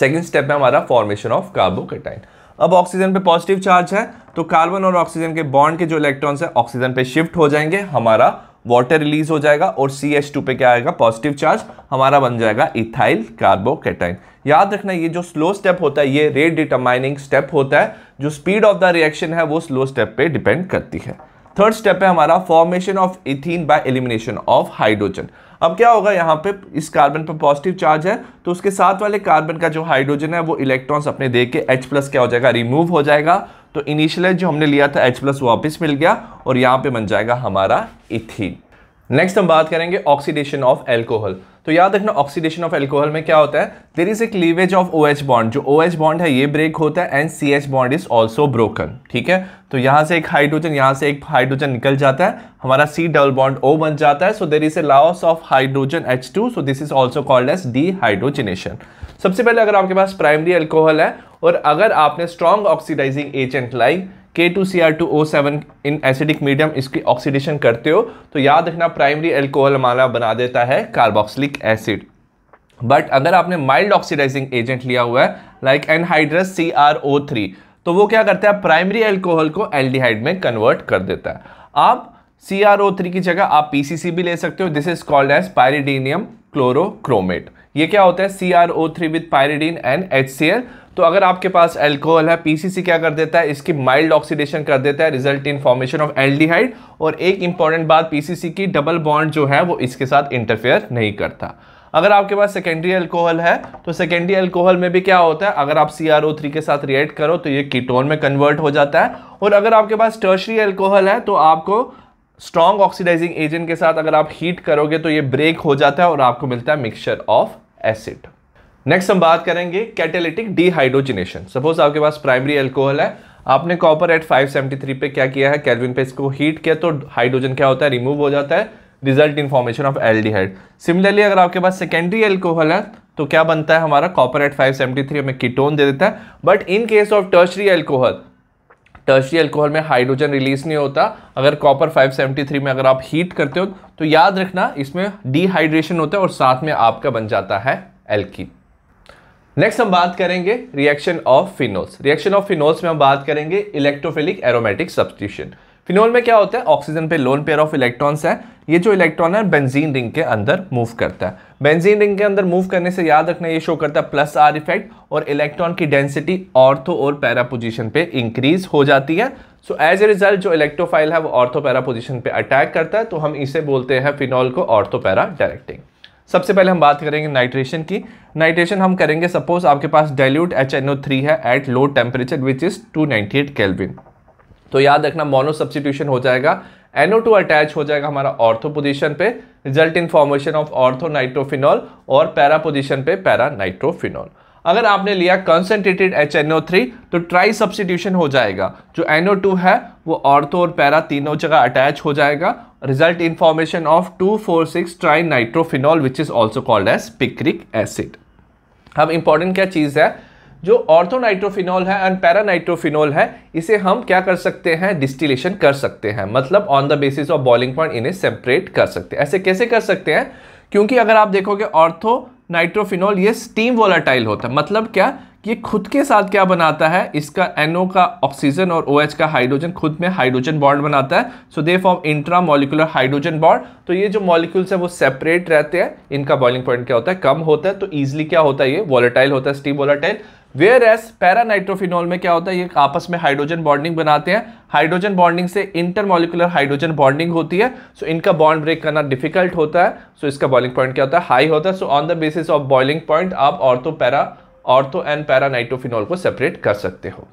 A: second step है हमारा फॉर्मेशन ऑफ कार्बोकेटाइन अब ऑक्सीजन पे पॉजिटिव चार्ज है तो कार्बन और ऑक्सीजन के बॉन्ड के जो इलेक्ट्रॉन्स है ऑक्सीजन पे शिफ्ट हो जाएंगे हमारा वाटर रिलीज हो जाएगा और सी एच टू पे क्या आएगा पॉजिटिव चार्ज हमारा बन जाएगा इथाइल कार्बोकेटाइन याद रखना ये जो स्लो स्टेप होता है ये रेट डिटरमाइनिंग स्टेप होता है जो स्पीड ऑफ द रिएक्शन है वो स्लो स्टेप पे डिपेंड करती है थर्ड स्टेप है हमारा formation of ethene by elimination of hydrogen अब क्या होगा यहाँ पे इस कार्बन पर पॉजिटिव चार्ज है तो उसके साथ वाले कार्बन का जो हाइड्रोजन है वो इलेक्ट्रॉन्स अपने दे के एच प्लस क्या हो जाएगा रिमूव हो जाएगा तो इनिशियल जो हमने लिया था एच प्लस वापिस मिल गया और यहाँ पे बन जाएगा हमारा इथीन नेक्स्ट हम बात करेंगे ऑक्सीडेशन ऑफ एल्कोहल तो याद रखना ऑक्सीडेशन ऑफ एल्कोहल में क्या होता है there is a cleavage of O H bond जो ओ एच बॉन्ड है ये ब्रेक होता है and C H bond is also broken ठीक है तो यहां से एक हाइड्रोजन यहाँ से एक हाइड्रोजन निकल जाता है हमारा सी डबल बॉन्ड ओ बन जाता है so there is a loss of hydrogen H two so this is also called as dehydrogenation सबसे पहले अगर आपके पास प्राइमरी एल्कोहल है और अगर आपने strong oxidising agent like K two C R two O seven in acidic medium इसकी ऑक्सीडेशन करते हो तो याद रखना प्राइमरी एल्कोहल हमारा बना देता है कार्बोक्सिलिक एसिड बट अगर आपने माइल्ड ऑक्सीडाइजिंग एजेंट लिया हुआ है like anhydrous C R O three तो वो क्या करता है प्राइमरी एल्कोहल को एल्डिहाइड में कन्वर्ट कर देता है आप सी आर ओ थ्री की जगह आप पी सी सी भी ले सकते हो this is called as pyridinium chlorochromate ये क्या होता है C R O three with pyridine and H C L तो अगर आपके पास एल्कोहल है पीसीसी क्या कर देता है इसकी माइल्ड ऑक्सीडेशन कर देता है result in formation of aldehyde और एक इंपॉर्टेंट बात पीसीसी की डबल बॉन्ड जो है वो इसके साथ इंटरफेयर नहीं करता अगर आपके पास सेकेंडरी एल्कोहल है तो सेकेंडरी एल्कोहल में भी क्या होता है अगर आप सी आर ओ थ्री के साथ रिएक्ट करो तो ये कीटोन में कन्वर्ट हो जाता है और अगर आपके पास टर्शरी एल्कोहल है तो आपको स्ट्रॉन्ग ऑक्सीडाइजिंग एजेंट के साथ अगर आप हीट करोगे तो ये ब्रेक हो जाता है और आपको मिलता है मिक्सचर ऑफ एसिड नेक्स्ट हम बात करेंगे कैटेलिटिक डिहाइड्रोजिनेशन सपोज आपके पास प्राइमरी एल्कोहल है आपने कॉपर एट 573 पे क्या किया है कैलविन पे इसको हीट किया तो हाइड्रोजन क्या होता है रिमूव हो जाता है result in formation of aldehyde similarly अगर आपके पास सेकेंडरी एल्कोहल है तो क्या बनता है हमारा कॉपर एट 573 हमें कीटोन दे देता है but in case of tertiary alcohol tertiary alcohol में हाइड्रोजन रिलीज नहीं होता अगर कॉपर 573 में अगर आप हीट करते हो तो याद रखना इसमें डिहाइड्रेशन होता है और साथ में आपका बन जाता है एल्की नेक्स्ट हम बात करेंगे reaction of phenols reaction of phenols में हम बात करेंगे इलेक्ट्रोफिलिक एरोमेटिक सब्सटीट्यूशन फिनोल में क्या होता है ऑक्सीजन पे लोन पेयर ऑफ इलेक्ट्रॉन्स है ये जो इलेक्ट्रॉन है बेंजीन रिंग के अंदर मूव करता है बेंजीन रिंग के अंदर मूव करने से याद रखना ये शो करता है प्लस आर इफेक्ट और इलेक्ट्रॉन की डेंसिटी ऑर्थो और पैरा पोजिशन पे इंक्रीज हो जाती है सो एज ए रिजल्ट जो इलेक्ट्रोफाइल है वो ऑर्थो पैरा पोजिशन पे अटैक करता है तो हम इसे बोलते हैं फिनॉल को ऑर्थो पैरा डायरेक्टिंग सबसे पहले हम बात करेंगे नाइट्रेशन की नाइट्रेशन हम करेंगे सपोज आपके पास डाइल्यूट एच है at low temperature which is ninety eight kelvin तो याद रखना मोनो सब्सिट्यूशन हो जाएगा NO2 अटैच हो जाएगा हमारा ऑर्थो पोजीशन पे result in formation of ortho nitrophenol और पैरा पोजीशन पे पैरा नाइट्रोफिनॉल अगर आपने लिया कंसेंट्रेटेड एच तो ट्राई सब्सिट्यूशन हो जाएगा जो टू है वो ऑर्थो और पैरा तीनों जगह अटैच हो जाएगा result in formation of six tri nitrophenol which is also called as picric acid अब इंपॉर्टेंट क्या चीज़ है जो ऑर्थोनाइट्रोफिनॉल है एंड पैरानाइट्रोफिनॉल है इसे हम क्या कर सकते हैं डिस्टिलेशन कर सकते हैं मतलब on the basis of boiling point इन्हें सेपरेट कर सकते हैं ऐसे कैसे कर सकते हैं क्योंकि अगर आप देखोगे ऑर्थो नाइट्रोफिनॉल ये स्टीम वोलाटाइल होता है मतलब क्या ये खुद के साथ क्या बनाता है इसका NO का ऑक्सीजन और ओ OH का हाइड्रोजन खुद में हाइड्रोजन बॉन्ड बनाता है so they form intra molecular hydrogen bond तो ये जो मॉलिक्यूल्स है वो सेपरेट रहते हैं इनका बॉइलिंग पॉइंट क्या होता है कम होता है तो ईजिली क्या होता है ये वॉलेटाइल होता है steam volatile whereas para nitrophenol में क्या होता है ये आपस में हाइड्रोजन बॉन्डिंग बनाते हैं हाइड्रोजन बॉन्डिंग से इंटरमोलिकुलर हाइड्रोजन बॉन्डिंग होती है सो so इनका बॉन्ड ब्रेक करना डिफिकल्ट होता है सो so इसका बॉइलिंग पॉइंट क्या होता है हाई होता है so on the basis of boiling point आप ortho para ortho and para nitrophenol को सेपरेट कर सकते हो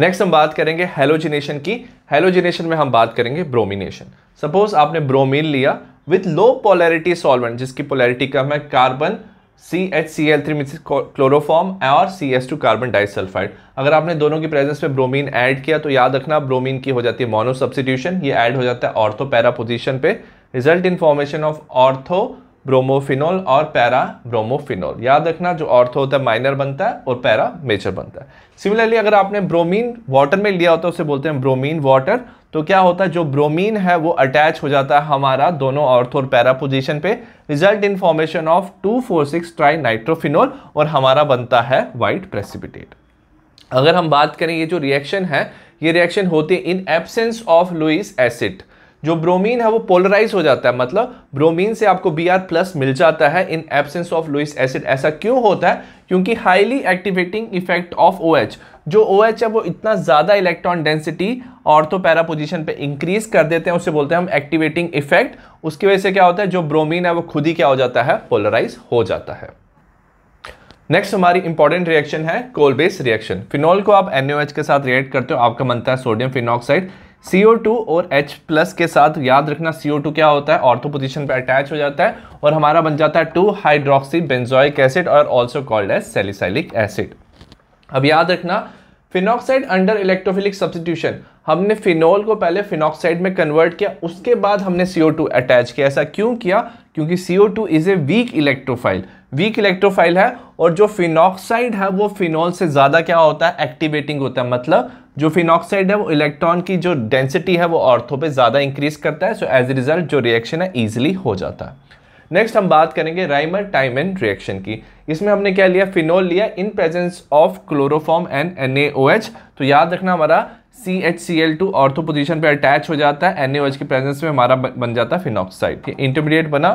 A: नेक्स्ट हम बात करेंगे हेलोजिनेशन की हेलोजिनेशन में हम बात करेंगे ब्रोमिनेशन सपोज आपने ब्रोमीन लिया विथ लो पोलैरिटी सॉल्वेंट जिसकी पोलैरिटी कम है carbon C H C L three mix chloroform और C S two carbon disulphide अगर आपने दोनों की प्रेजेंस में ब्रोमीन ऐड किया तो याद रखना ब्रोमीन की हो जाती है मोनो सब्सिट्यूशन ये ऐड हो जाता है ऑर्थो पैरा पोजिशन पे result in formation of ortho bromophenol और पैरा ब्रोमोफिनोल याद रखना जो ऑर्थो होता है माइनर बनता है और पैरा मेजर बनता है सिमिलरली अगर आपने ब्रोमीन वाटर में लिया होता है उसे बोलते हैं ब्रोमीन वाटर तो क्या होता है जो ब्रोमीन है वो अटैच हो जाता है हमारा दोनों ऑर्थो और पैरा पोजिशन पे result in formation of two four six tri nitrophenol और हमारा बनता है वाइट प्रेसिपिटेट अगर हम बात करें ये जो रिएक्शन है ये रिएक्शन होती है in absence of Lewis acid जो ब्रोमीन है वो पोलराइज हो जाता है मतलब ब्रोमीन से आपको बी आर प्लस मिल जाता है in absence of Lewis acid ऐसा क्यों होता है क्योंकि highly activating effect of O H जो ओ OH है वो इतना ज़्यादा इलेक्ट्रॉन डेंसिटी पैरा पोजिशन पर इंक्रीज कर देते हैं उसे बोलते हैं हम एक्टिवेटिंग इफेक्ट उसकी वजह से क्या होता है जो ब्रोमीन है वो खुद ही क्या हो जाता है पोलराइज हो जाता है नेक्स्ट हमारी इंपॉर्टेंट रिएक्शन है कोल बेस रिएक्शन फिनॉल को आप एनओएच के साथ रिएक्ट करते हो आपका बनता है सोडियम फिनॉक्साइड CO2 और H प्लस के साथ याद रखना CO2 क्या होता है ऑर्थो पोजीशन पे अटैच हो जाता है और हमारा बन जाता है टू हाइड्रोक्सी बेंजोइक एसिड और also called as salicylic acid अब याद रखना फिनॉक्साइड अंडर इलेक्ट्रोफिलिक सब्सटीट्यूशन हमने फिनोल को पहले फिनॉक्साइड में कन्वर्ट किया उसके बाद हमने CO2 अटैच किया ऐसा क्यों किया क्योंकि CO2 is a weak electrophile weak electrophile है और जो फिनॉक्साइड है वो फिनॉल से ज़्यादा क्या होता है एक्टिवेटिंग होता है मतलब जो फिनॉक्साइड है वो इलेक्ट्रॉन की जो डेंसिटी है वो ऑर्थो पे ज़्यादा इंक्रीज करता है सो एज ए रिजल्ट जो रिएक्शन है ईजिली हो जाता है नेक्स्ट हम बात करेंगे राइमर टाइम एंड रिएक्शन की इसमें हमने क्या लिया फिनोल लिया in presence of chloroform and N तो याद रखना हमारा C H C L two ortho position पर अटैच हो जाता है एन एच की प्रेजेंस में हमारा बन जाता है फिनॉक्साइड इंटरमीडिएट बना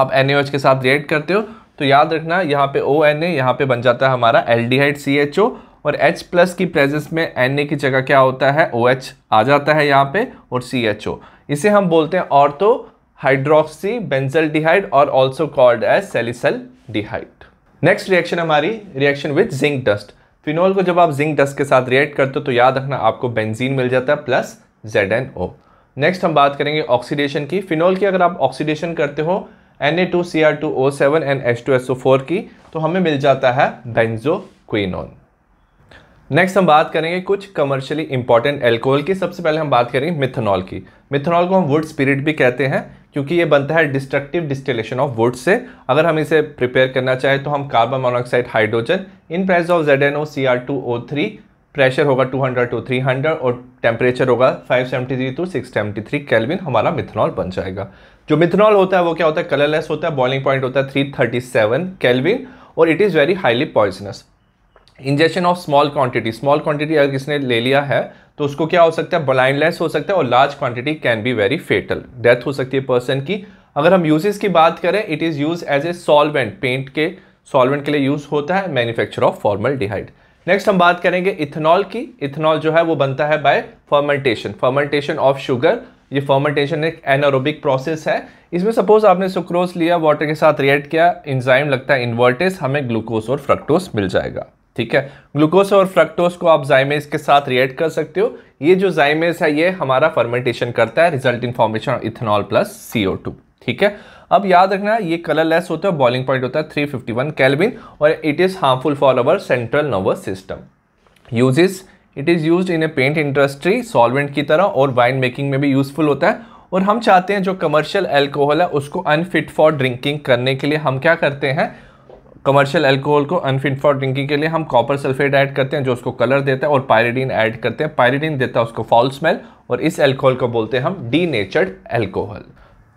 A: आप एन के साथ रिएक्ट करते हो तो याद रखना यहाँ पे ओ एन ए यहाँ पे बन जाता है हमारा aldehyde C H O और H प्लस की प्रेजेंस में एन ए की जगह क्या होता है ओ OH आ जाता है यहाँ पे और सी एच ओ इसे हम बोलते हैं और तो हाइड्रोक्सी बेंजल डिहाइड और also called as salicylaldehyde next reaction हमारी reaction with zinc dust phenol को जब आप जिंक डस्ट के साथ रिएक्ट करते हो तो याद रखना आपको बेंजीन मिल जाता है plus Z N O next हम बात करेंगे ऑक्सीडेशन की फिनोल की अगर आप ऑक्सीडेशन करते हो Na2Cr2O7 ओ H2SO4 की तो हमें मिल जाता है बेंजो क्विनोन नेक्स्ट हम बात करेंगे कुछ कमर्शियली इंपॉर्टेंट एल्कोहल की सबसे पहले हम बात करेंगे मिथेनॉल की मिथेनॉल को हम वुड स्पिरिट भी कहते हैं क्योंकि ये बनता है destructive distillation of would say अगर हम इसे प्रिपेयर करना चाहें तो हम carbon monoxide hydrogen in price of Z N O C R two O three pressure होगा 200 टू 300 और टेम्परेचर होगा 573 टू थ्री केल्विन हमारा मिथेनॉल बन जाएगा जो मिथनॉल होता है वो क्या होता है कलरलेस होता है बॉइलिंग पॉइंट होता है 337 केल्विन और it is very highly poisonous injection of small quantity small quantity अगर किसने ले लिया है तो उसको क्या हो सकता है ब्लाइंडलेस हो सकता है और large quantity can be very fatal death हो सकती है पर्सन की अगर हम यूजेस की बात करें it is use as a solvent paint के सॉल्वेंट के लिए यूज़ होता है manufacture of formaldehyde next हम बात करेंगे इथेनॉल की इथेनॉल जो है वो बनता है by fermentation fermentation of sugar ये फर्मेंटेशन एक एनारोबिक प्रोसेस है इसमें सपोज आपने सुक्रोज लिया वाटर के साथ रिएक्ट किया इंजाइम लगता है इन्वर्टेस हमें ग्लूकोज और फ्रक्टोज मिल जाएगा ठीक है ग्लूकोज और फ्रक्टोज को आप जाइमेज के साथ रिएक्ट कर सकते हो ये जो जाइमेज है ये हमारा फर्मेंटेशन करता है result in formation of ethanol plus C ठीक है अब याद रखना ये कलरलेस होता है बॉइलिंग पॉइंट होता है 351 केल्विन और it is harmful for our central nervous system uses it is use in a paint industry solvent की तरह और वाइन मेकिंग में भी यूजफुल होता है और हम चाहते हैं जो कमर्शियल एल्कोहल है उसको अनफिट फॉर ड्रिंकिंग करने के लिए हम क्या करते हैं कमर्शियल एल्कोहल को अनफिट फॉर ड्रिंकिंग के लिए हम कॉपर सल्फेट ऐड करते हैं जो उसको कलर देता है और पायरेडीन ऐड करते हैं पायरेडीन देता है उसको फॉल स्मेल और इस एल्कोहल को बोलते हैं हम डी नेचर्ड एल्कोहल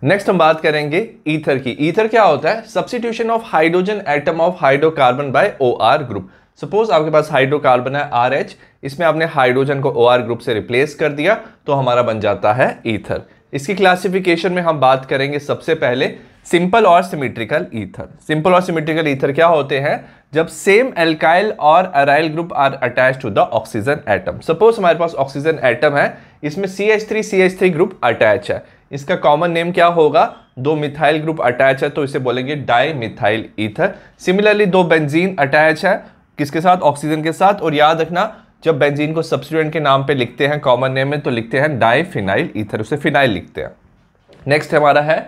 A: नेक्स्ट हम बात करेंगे ईथर की ईथर क्या होता है substitution of hydrogen atom of hydrocarbon by O R group suppose आपके पास हाइड्रोकार्बन है आर एच इसमें आपने हाइड्रोजन को ओ आर ग्रुप से रिप्लेस कर दिया तो हमारा बन जाता है ईथर इसकी क्लासिफिकेशन में हम बात करेंगे सबसे पहले सिंपल और सिमेट्रिकल ईथर सिंपल और सिमेट्रिकल ईथर क्या होते हैं जब सेम एल्काइल और aryl group are attach to the oxygen atom suppose हमारे पास ऑक्सीजन एटम है इसमें C H three C H three group attach है इसका कॉमन नेम क्या होगा दो मिथाइल ग्रुप अटैच है तो इसे बोलेंगे डाई मिथाइल ईथर सिमिलरली दो बेंजीन अटैच है किसके साथ ऑक्सीजन के साथ और याद रखना जब बेंजीन को सब्सिडेंट के नाम पे लिखते हैं कॉमन नेम में तो लिखते हैं डाई फिनाइल ईथर उसे फिनाइल लिखते हैं नेक्स्ट हमारा है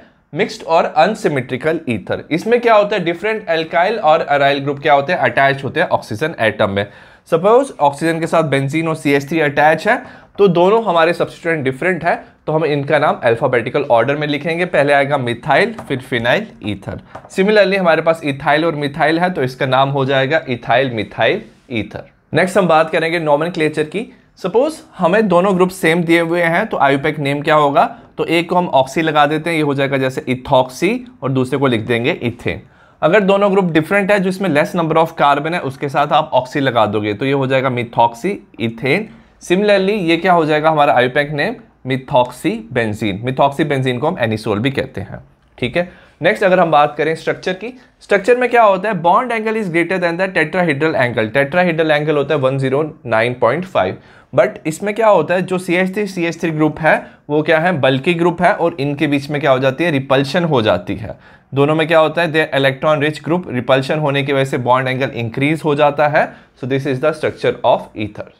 A: मिक्स्ड और अनसिमेट्रिकल ईथर इसमें क्या होता है डिफरेंट एल्काइल और अराइल ग्रुप क्या होते हैं अटैच होते हैं ऑक्सीजन एटम में सपोज ऑक्सीजन के साथ बेंजीन और सी अटैच है तो दोनों हमारे सब्सटीट्यूएंट डिफरेंट है तो हम इनका नाम अल्फ़ाबेटिकल ऑर्डर में लिखेंगे पहले आएगा मिथाइल फिर फिनाइल ईथर सिमिलरली हमारे पास इथाइल और मिथाइल है तो इसका नाम हो जाएगा इथाइल मिथाइल ईथर नेक्स्ट हम बात करेंगे नॉमन की सपोज हमें दोनों ग्रुप सेम दिए हुए हैं तो आयुपैक नेम क्या होगा तो एक को हम ऑक्सी लगा देते हैं ये हो जाएगा जैसे इथॉक्सी और दूसरे को लिख देंगे इथेन अगर दोनों ग्रुप डिफरेंट है जिसमें लेस नंबर ऑफ कार्बन है उसके साथ आप ऑक्सी लगा दोगे तो ये हो जाएगा मिथॉक्सी इथेन सिमिलरली ये क्या हो जाएगा हमारा IUPAC name methoxy benzene methoxy benzene को हम एनिसोल भी कहते हैं ठीक है नेक्स्ट अगर हम बात करें स्ट्रक्चर की स्ट्रक्चर में क्या होता है bond angle is greater than the tetrahedral angle tetrahedral angle होता है 109.5 बट इसमें क्या होता है जो C H three C H three group है वो क्या है बल्कि ग्रुप है और इनके बीच में क्या हो जाती है रिपल्शन हो जाती है दोनों में क्या होता है they electron rich group repulsion होने की वजह से बॉन्ड एंगल इंक्रीज हो जाता है so this is the structure of ether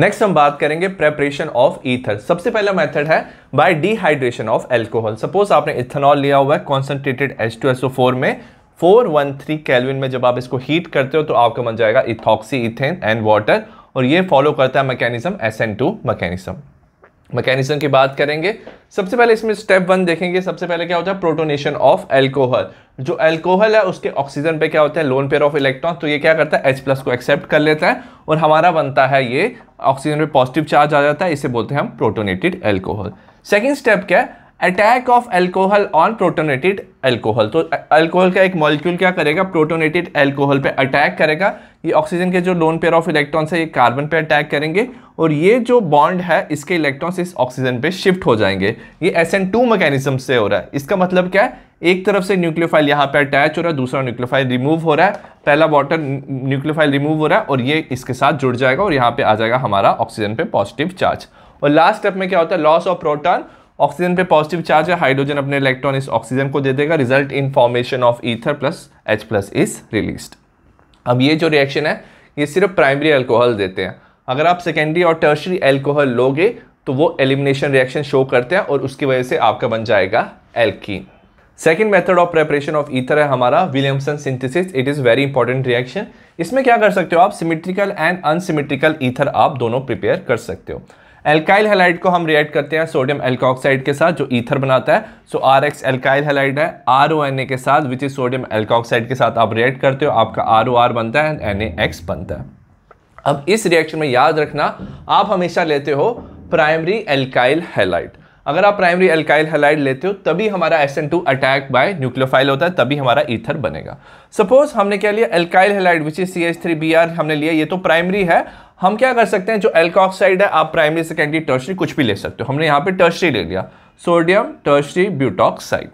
A: next हम बात करेंगे प्रेपरेशन ऑफ ईथर सबसे पहला मेथड है by dehydration of alcohol suppose आपने इथेनॉल लिया हुआ है कॉन्सेंट्रेटेड एच टू फोर में 413 केल्विन में जब आप इसको हीट करते हो तो आपका बन जाएगा इथॉक्सी इथेन एंड वाटर और ये फॉलो करता है mechanism S N two mechanism mechanism की बात करेंगे सबसे पहले इसमें स्टेप वन देखेंगे सबसे पहले क्या होता है प्रोटोनेशन ऑफ एल्कोहल जो एल्कोहल है उसके ऑक्सीजन पे क्या होता है लोन पेयर ऑफ इलेक्ट्रॉन तो ये क्या करता है H प्लस को एक्सेप्ट कर लेता है और हमारा बनता है ये ऑक्सीजन पे पॉजिटिव चार्ज आ जाता है इसे बोलते हैं हम प्रोटोनेटेड एल्कोहल सेकेंड स्टेप क्या है attack of alcohol on protonated alcohol तो एल्कोहल का एक मॉलिक्यूल क्या करेगा प्रोटोनेटेड एल्कोहल पे अटैक करेगा ये ऑक्सीजन के जो लोन पेयर ऑफ इलेक्ट्रॉन्स है ये कार्बन पे अटैक करेंगे और ये जो बॉन्ड है इसके इलेक्ट्रॉन्स इस ऑक्सीजन पे शिफ्ट हो जाएंगे ये एस एन टू मैकेनिज्म से हो रहा है इसका मतलब क्या है एक तरफ से न्यूक्लियोफाइल यहाँ पे अटैच हो रहा है दूसरा न्यूक्लियोफाइल रिमूव हो रहा है पहला वाटर न्यूक्लियोफाइल रिमूव हो रहा है और ये इसके साथ जुड़ जाएगा और यहाँ पे आ जाएगा हमारा ऑक्सीजन पे पॉजिटिव चार्ज और लास्ट स्टेप में क्या होता है लॉस ऑफ प्रोटॉन ऑक्सीजन पे पॉजिटिव चार्ज है हाइड्रोजन अपने इलेक्ट्रॉन इस ऑक्सीजन को दे देगा result in formation of ether plus H plus is release अब ये जो रिएक्शन है ये सिर्फ प्राइमरी अल्कोहल देते हैं अगर आप सेकेंडरी और टर्शरी एल्कोहल लोगे तो वो एलिमिनेशन रिएक्शन शो करते हैं और उसकी वजह से आपका बन जाएगा alkene second method of preparation of ether है हमारा Williamson synthesis it is very important reaction इसमें क्या कर सकते हो आप सिमेट्रिकल एंड अनसिमेट्रिकल ईथर आप दोनों प्रिपेयर कर सकते हो एल्काइल हेलाइड को हम रिएक्ट करते हैं सोडियम एल्कोक्साइड के साथ जो ईथर बनाता है so R X alkyl halide है आर ओ एन ए के साथ विच इज सोडियम एल्कोक्साइड के साथ आप रिएक्ट करते हो आपका आर ओ आर बनता है एन ए एक्स बनता है अब इस रिएक्शन में याद रखना आप हमेशा लेते हो प्राइमरी एल्काइल हेलाइड अगर आप प्राइमरी अल्काइल हेलाइड लेते हो तभी हमारा S two attack by nucleophile होता है तभी हमारा ईथर बनेगा सपोज हमने क्या लिया alkyl halide which is C H three B R हमने लिया ये तो प्राइमरी है हम क्या कर सकते हैं जो एल्कोक्साइड है आप प्राइमरी सेकेंडरी टर्सरी कुछ भी ले सकते हो हमने यहाँ पे टर्सरी ले लिया सोडियम टर्सरी ब्यूटॉक्साइड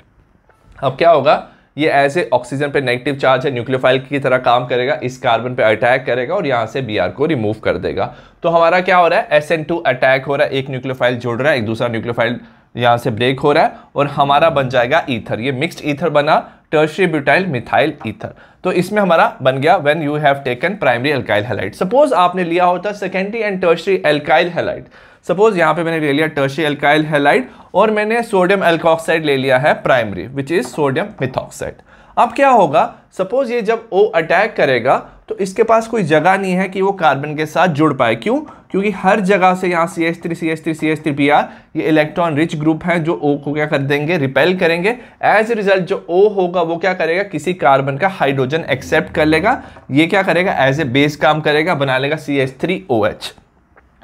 A: अब क्या होगा ये एज ए ऑक्सीजन पे नेगेटिव चार्ज है न्यूक्लियोफाइल की तरह काम करेगा इस कार्बन पे अटैक करेगा और यहाँ से बी को रिमूव कर देगा तो हमारा क्या हो रहा है एस अटैक हो रहा है एक न्यूक्लियोफाइल जुड़ रहा है एक दूसरा न्यूक्लियोफाइल यहाँ से ब्रेक हो रहा है और हमारा बन जाएगा ईथर ये मिक्सड ईथर बना टर्शरी ब्यूटाइल मिथाइल ईथर तो इसमें हमारा बन गया when you have taken primary alkyl halide suppose आपने लिया होता secondary and tertiary alkyl halide suppose यहाँ पे मैंने ले लिया टर्शरी एल्काइल हेलाइट और मैंने सोडियम एल्कोक्साइड ले लिया है primary which is sodium methoxide अब क्या होगा सपोज ये जब ओ अटैक करेगा तो इसके पास कोई जगह नहीं है कि वो कार्बन के साथ जुड़ पाए क्यों क्योंकि हर जगह से यहाँ C H three C H three C H three P R ये इलेक्ट्रॉन रिच ग्रुप हैं जो ओ को क्या कर देंगे रिपेल करेंगे एज ए रिजल्ट जो ओ होगा वो क्या करेगा किसी कार्बन का हाइड्रोजन एक्सेप्ट कर लेगा ये क्या करेगा एज ए बेस काम करेगा बना लेगा C H three O H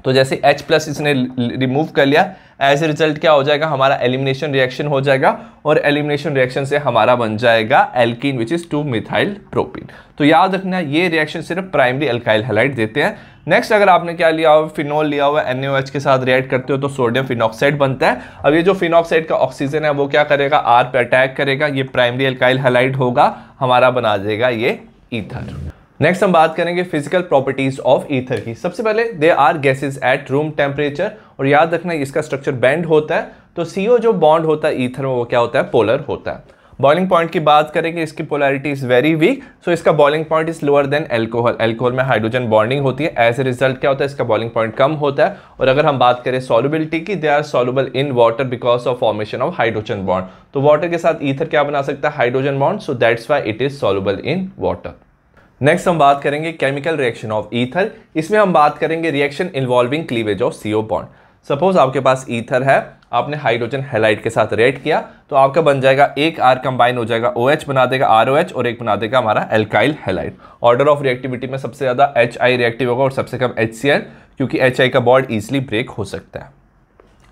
A: तो जैसे H प्लस इसने रिमूव कर लिया एज ए रिजल्ट क्या हो जाएगा हमारा एलिमिनेशन रिएक्शन हो जाएगा और एलिमिनेशन रिएक्शन से हमारा बन जाएगा alkene which is two methyl propene तो याद रखना ये रिएक्शन सिर्फ प्राइमरी अल्काइल हेलाइट देते हैं नेक्स्ट अगर आपने क्या लिया हुआ फिनोल लिया हुआ एन के साथ रिएक्ट करते हो तो सोडियम फिनॉक्साइड बनता है अब ये जो फिनॉक्साइड का ऑक्सीजन है वो क्या करेगा आर पे अटैक करेगा ये प्राइमरी अल्काइल हेलाइट होगा हमारा बना देगा ये ईथर नेक्स्ट हम बात करेंगे फिजिकल प्रॉपर्टीज ऑफ ईथर की सबसे पहले they are gases at room temperature और याद रखना इसका स्ट्रक्चर बैंड होता है तो सीओ जो बॉन्ड होता है ईथर में वो क्या होता है पोलर होता है बॉइलिंग पॉइंट की बात करेंगे इसकी polarity is very weak so इसका boiling point is lower than alcohol alcohol में हाइड्रोजन बॉन्डिंग होती है एज ए रिजल्ट क्या होता है इसका बॉइलिंग पॉइंट कम होता है और अगर हम बात करें सॉलुबिलिटी की they are soluble in water because of formation of hydrogen bond तो वाटर के साथ ईथर क्या बना सकता है hydrogen bond so that's why it is soluble in water next हम बात करेंगे केमिकल रिएक्शन ऑफ ईथर इसमें हम बात करेंगे reaction involving cleavage of C O bond suppose आपके पास ईथर है आपने हाइड्रोजन हेलाइट के साथ रेड किया तो आपका बन जाएगा एक आर कंबाइन हो जाएगा ओ OH बना देगा आर और एक बना देगा हमारा alkyl halide order of reactivity में सबसे ज़्यादा एच आई रिएक्टिव होगा और सबसे कम एच सी क्योंकि एच आई का बॉन्ड ईजिली ब्रेक हो सकता है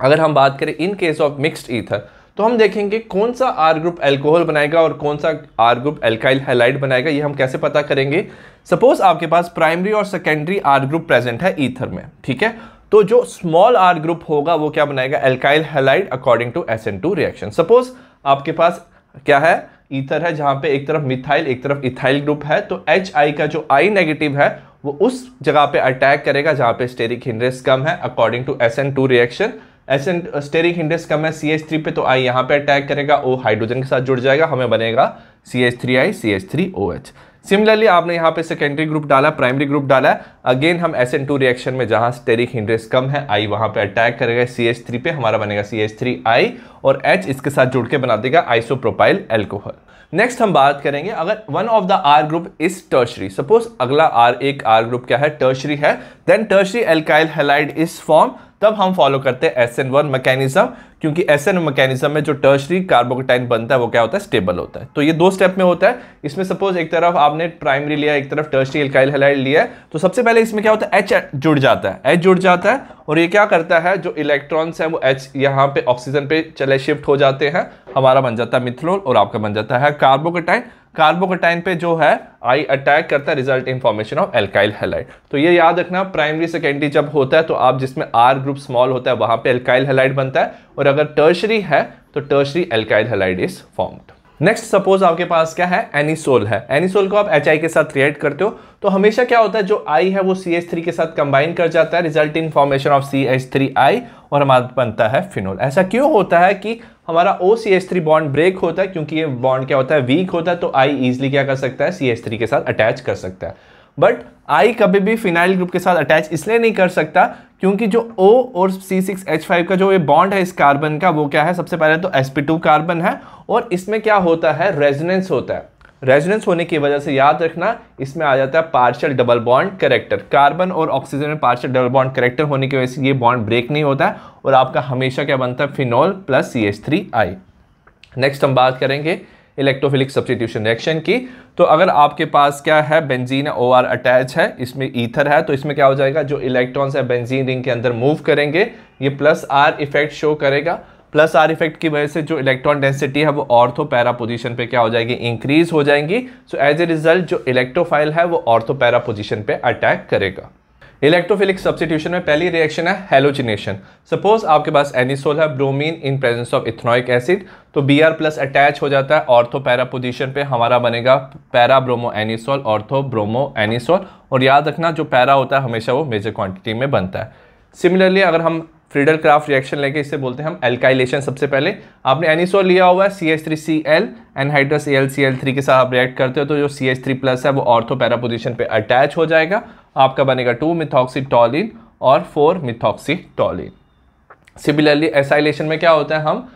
A: अगर हम बात करें in case of mixed ether तो हम देखेंगे कौन सा आर ग्रुप एल्कोहल बनाएगा और कौन सा आर ग्रुप एल्काइल हेलाइड बनाएगा ये हम कैसे पता करेंगे सपोज आपके पास प्राइमरी और सेकेंडरी आर ग्रुप प्रेजेंट है ईथर में ठीक है तो जो स्मॉल आर ग्रुप होगा वो क्या बनाएगा alkyl halide according to S N two reaction suppose आपके पास क्या है ईथर है जहां पे एक तरफ मिथाइल एक तरफ इथाइल ग्रुप है तो एच आई का जो आई नेगेटिव है वो उस जगह पे अटैक करेगा जहां पे स्टेरिक हिंड्रेस कम है according to S N two reaction S N steric index कम है सी एच थ्री पे तो आई यहाँ पे अटैक करेगा ओ हाइड्रोजन के साथ जुड़ जाएगा हमें बनेगा C H three I C H three O H similarly आपने यहाँ पे सेकेंडरी ग्रुप डाला प्राइमरी ग्रुप डाला अगेन हम एस टू रिएक्शन में जहां स्टेरिक हिंड्रेस कम है आई वहां पे अटैक करेगा सी एच थ्री पे हमारा बनेगा सी एच थ्री आई और एच इसके साथ जुड़ के बना देगा आइसोप्रोपाइल एल्कोहल नेक्स्ट हम बात करेंगे अगर one of the R group is tertiary suppose अगला आर एक आर ग्रुप क्या है टर्शरी है then tertiary alkyl halide is form तब हम फॉलो करते हैं एस एन वन मैकेनिज्म क्योंकि एस एन मैकेनिज्म में जो टर्शरी कार्बोकोटाइन बनता है वो क्या होता है स्टेबल होता है तो ये दो स्टेप में होता है इसमें सपोज एक तरफ आपने प्राइमरी लिया एक तरफ टर्शरी एल्काइल हेलाइड लिया तो सबसे पहले पहले इसमें क्या होता है एच जुड़ जाता है एच जुड़ जाता है और ये क्या करता है जो इलेक्ट्रॉन्स हैं वो एच यहाँ पे ऑक्सीजन पे चले शिफ्ट हो जाते हैं हमारा बन जाता है मिथलोन और आपका बन जाता है कार्बोकटाइन कार्बोकटाइन पे जो है आई अटैक करता है result in formation of alkyl halide तो ये याद रखना प्राइमरी सेकेंडरी जब होता है तो आप जिसमें आर ग्रुप स्मॉल होता है वहाँ पर एल्काइल हेलाइट बनता है और अगर टर्शरी है तो tertiary alkyl halide is formed next suppose आपके पास क्या है एनिसोल है एनिसोल को आप एच के साथ रिएक्ट करते हो तो हमेशा क्या होता है जो आई है वो सी के साथ कंबाइन कर जाता है result in formation of C H three I और हमारा बनता है फिनोल ऐसा क्यों होता है कि हमारा O C H three bond break होता है क्योंकि ये बॉन्ड क्या होता है वीक होता है तो आई ईजिली क्या कर सकता है सी एच थ्री के साथ अटैच कर सकता है बट आई कभी भी फिनाइल ग्रुप के साथ अटैच इसलिए नहीं कर सकता क्योंकि जो ओ और सी सिक्स एच फाइव का जो ये बॉन्ड है इस कार्बन का वो क्या है सबसे पहले तो एस पी टू कार्बन है और इसमें क्या होता है रेजोनेंस होता है रेजोनेंस होने की वजह से याद रखना इसमें आ जाता है partial double bond character carbon और ऑक्सीजन में पार्शियल डबल बॉन्ड करेक्टर होने की वजह से ये बॉन्ड ब्रेक नहीं होता है और आपका हमेशा क्या बनता है phenol plus C H three I next हम बात करेंगे इलेक्ट्रोफिलिक सब्सिट्यूशन रिएक्शन की तो अगर आपके पास क्या है बेंजीन ओ आर अटैच है इसमें ईथर है तो इसमें क्या हो जाएगा जो इलेक्ट्रॉन्स है बेंजीन रिंग के अंदर मूव करेंगे ये प्लस आर इफेक्ट शो करेगा प्लस आर इफेक्ट की वजह से जो इलेक्ट्रॉन डेंसिटी है वो ऑर्थो पैरा पोजिशन पे क्या हो जाएगी इंक्रीज हो जाएंगी सो एज ए रिजल्ट जो इलेक्ट्रोफाइल है वो ऑर्थो पैरा पोजिशन पे अटैक करेगा इलेक्ट्रोफिलिक सब्सिट्यूशन में पहली रिएक्शन है हेलोजिनेशन सपोज आपके पास एनिसोल है bromine in presence of ethanoic acid तो बी आर प्लस अटैच हो जाता है ऑर्थो पैरा पोजिशन पे हमारा बनेगा para bromo anisole ortho bromo anisole और याद रखना जो पैरा होता है हमेशा वो मेजर क्वांटिटी में बनता है सिमिलरली अगर हम फ्रीडर क्राफ्ट रिएक्शन लेके इसे बोलते हैं हम एल्काइलेशन सबसे पहले आपने एनिसोल लिया हुआ है C H three C L anhydrous L C L three के साथ आप रिएक्ट करते हो तो जो सी एच थ्री प्लस है वो ऑर्थो पैरा पोजिशन पर अटैच हो जाएगा आपका बनेगा टू मिथॉक्सी टॉलिन और four methoxy toluene similarly acylation में क्या होता है हम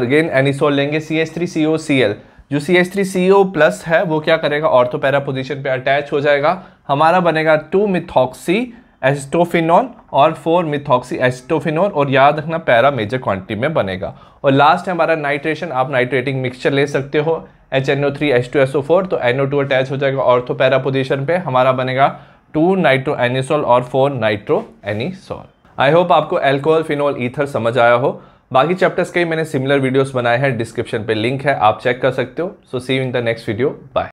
A: अगेन एनिसोल लेंगे C H three C O C L जो C H three C O plus है वो क्या करेगा ऑर्थो पैरा पोजिशन पर अटैच हो जाएगा हमारा बनेगा टू मिथॉक्सी एस्टोफिनोन और फोर मिथॉक्सी एस्टोफिनोल और याद रखना पैरा मेजर क्वांटिटी में बनेगा और लास्ट है हमारा नाइट्रेशन आप नाइट्रेटिंग मिक्सचर ले सकते हो H N O three H two S O four तो एन ओ टू अटैच हो जाएगा ऑर्थो पैरा पोजिशन पर हमारा बनेगा टू नाइट्रो एनिसोल और four nitro anisole I hope आपको एल्कोहल फिनोल ईथर समझ आया हो बाकी चैप्टर्स के मैंने सिमिलर वीडियोज़ बनाए हैं डिस्क्रिप्शन पे लिंक है आप चेक कर सकते हो so see in the next video bye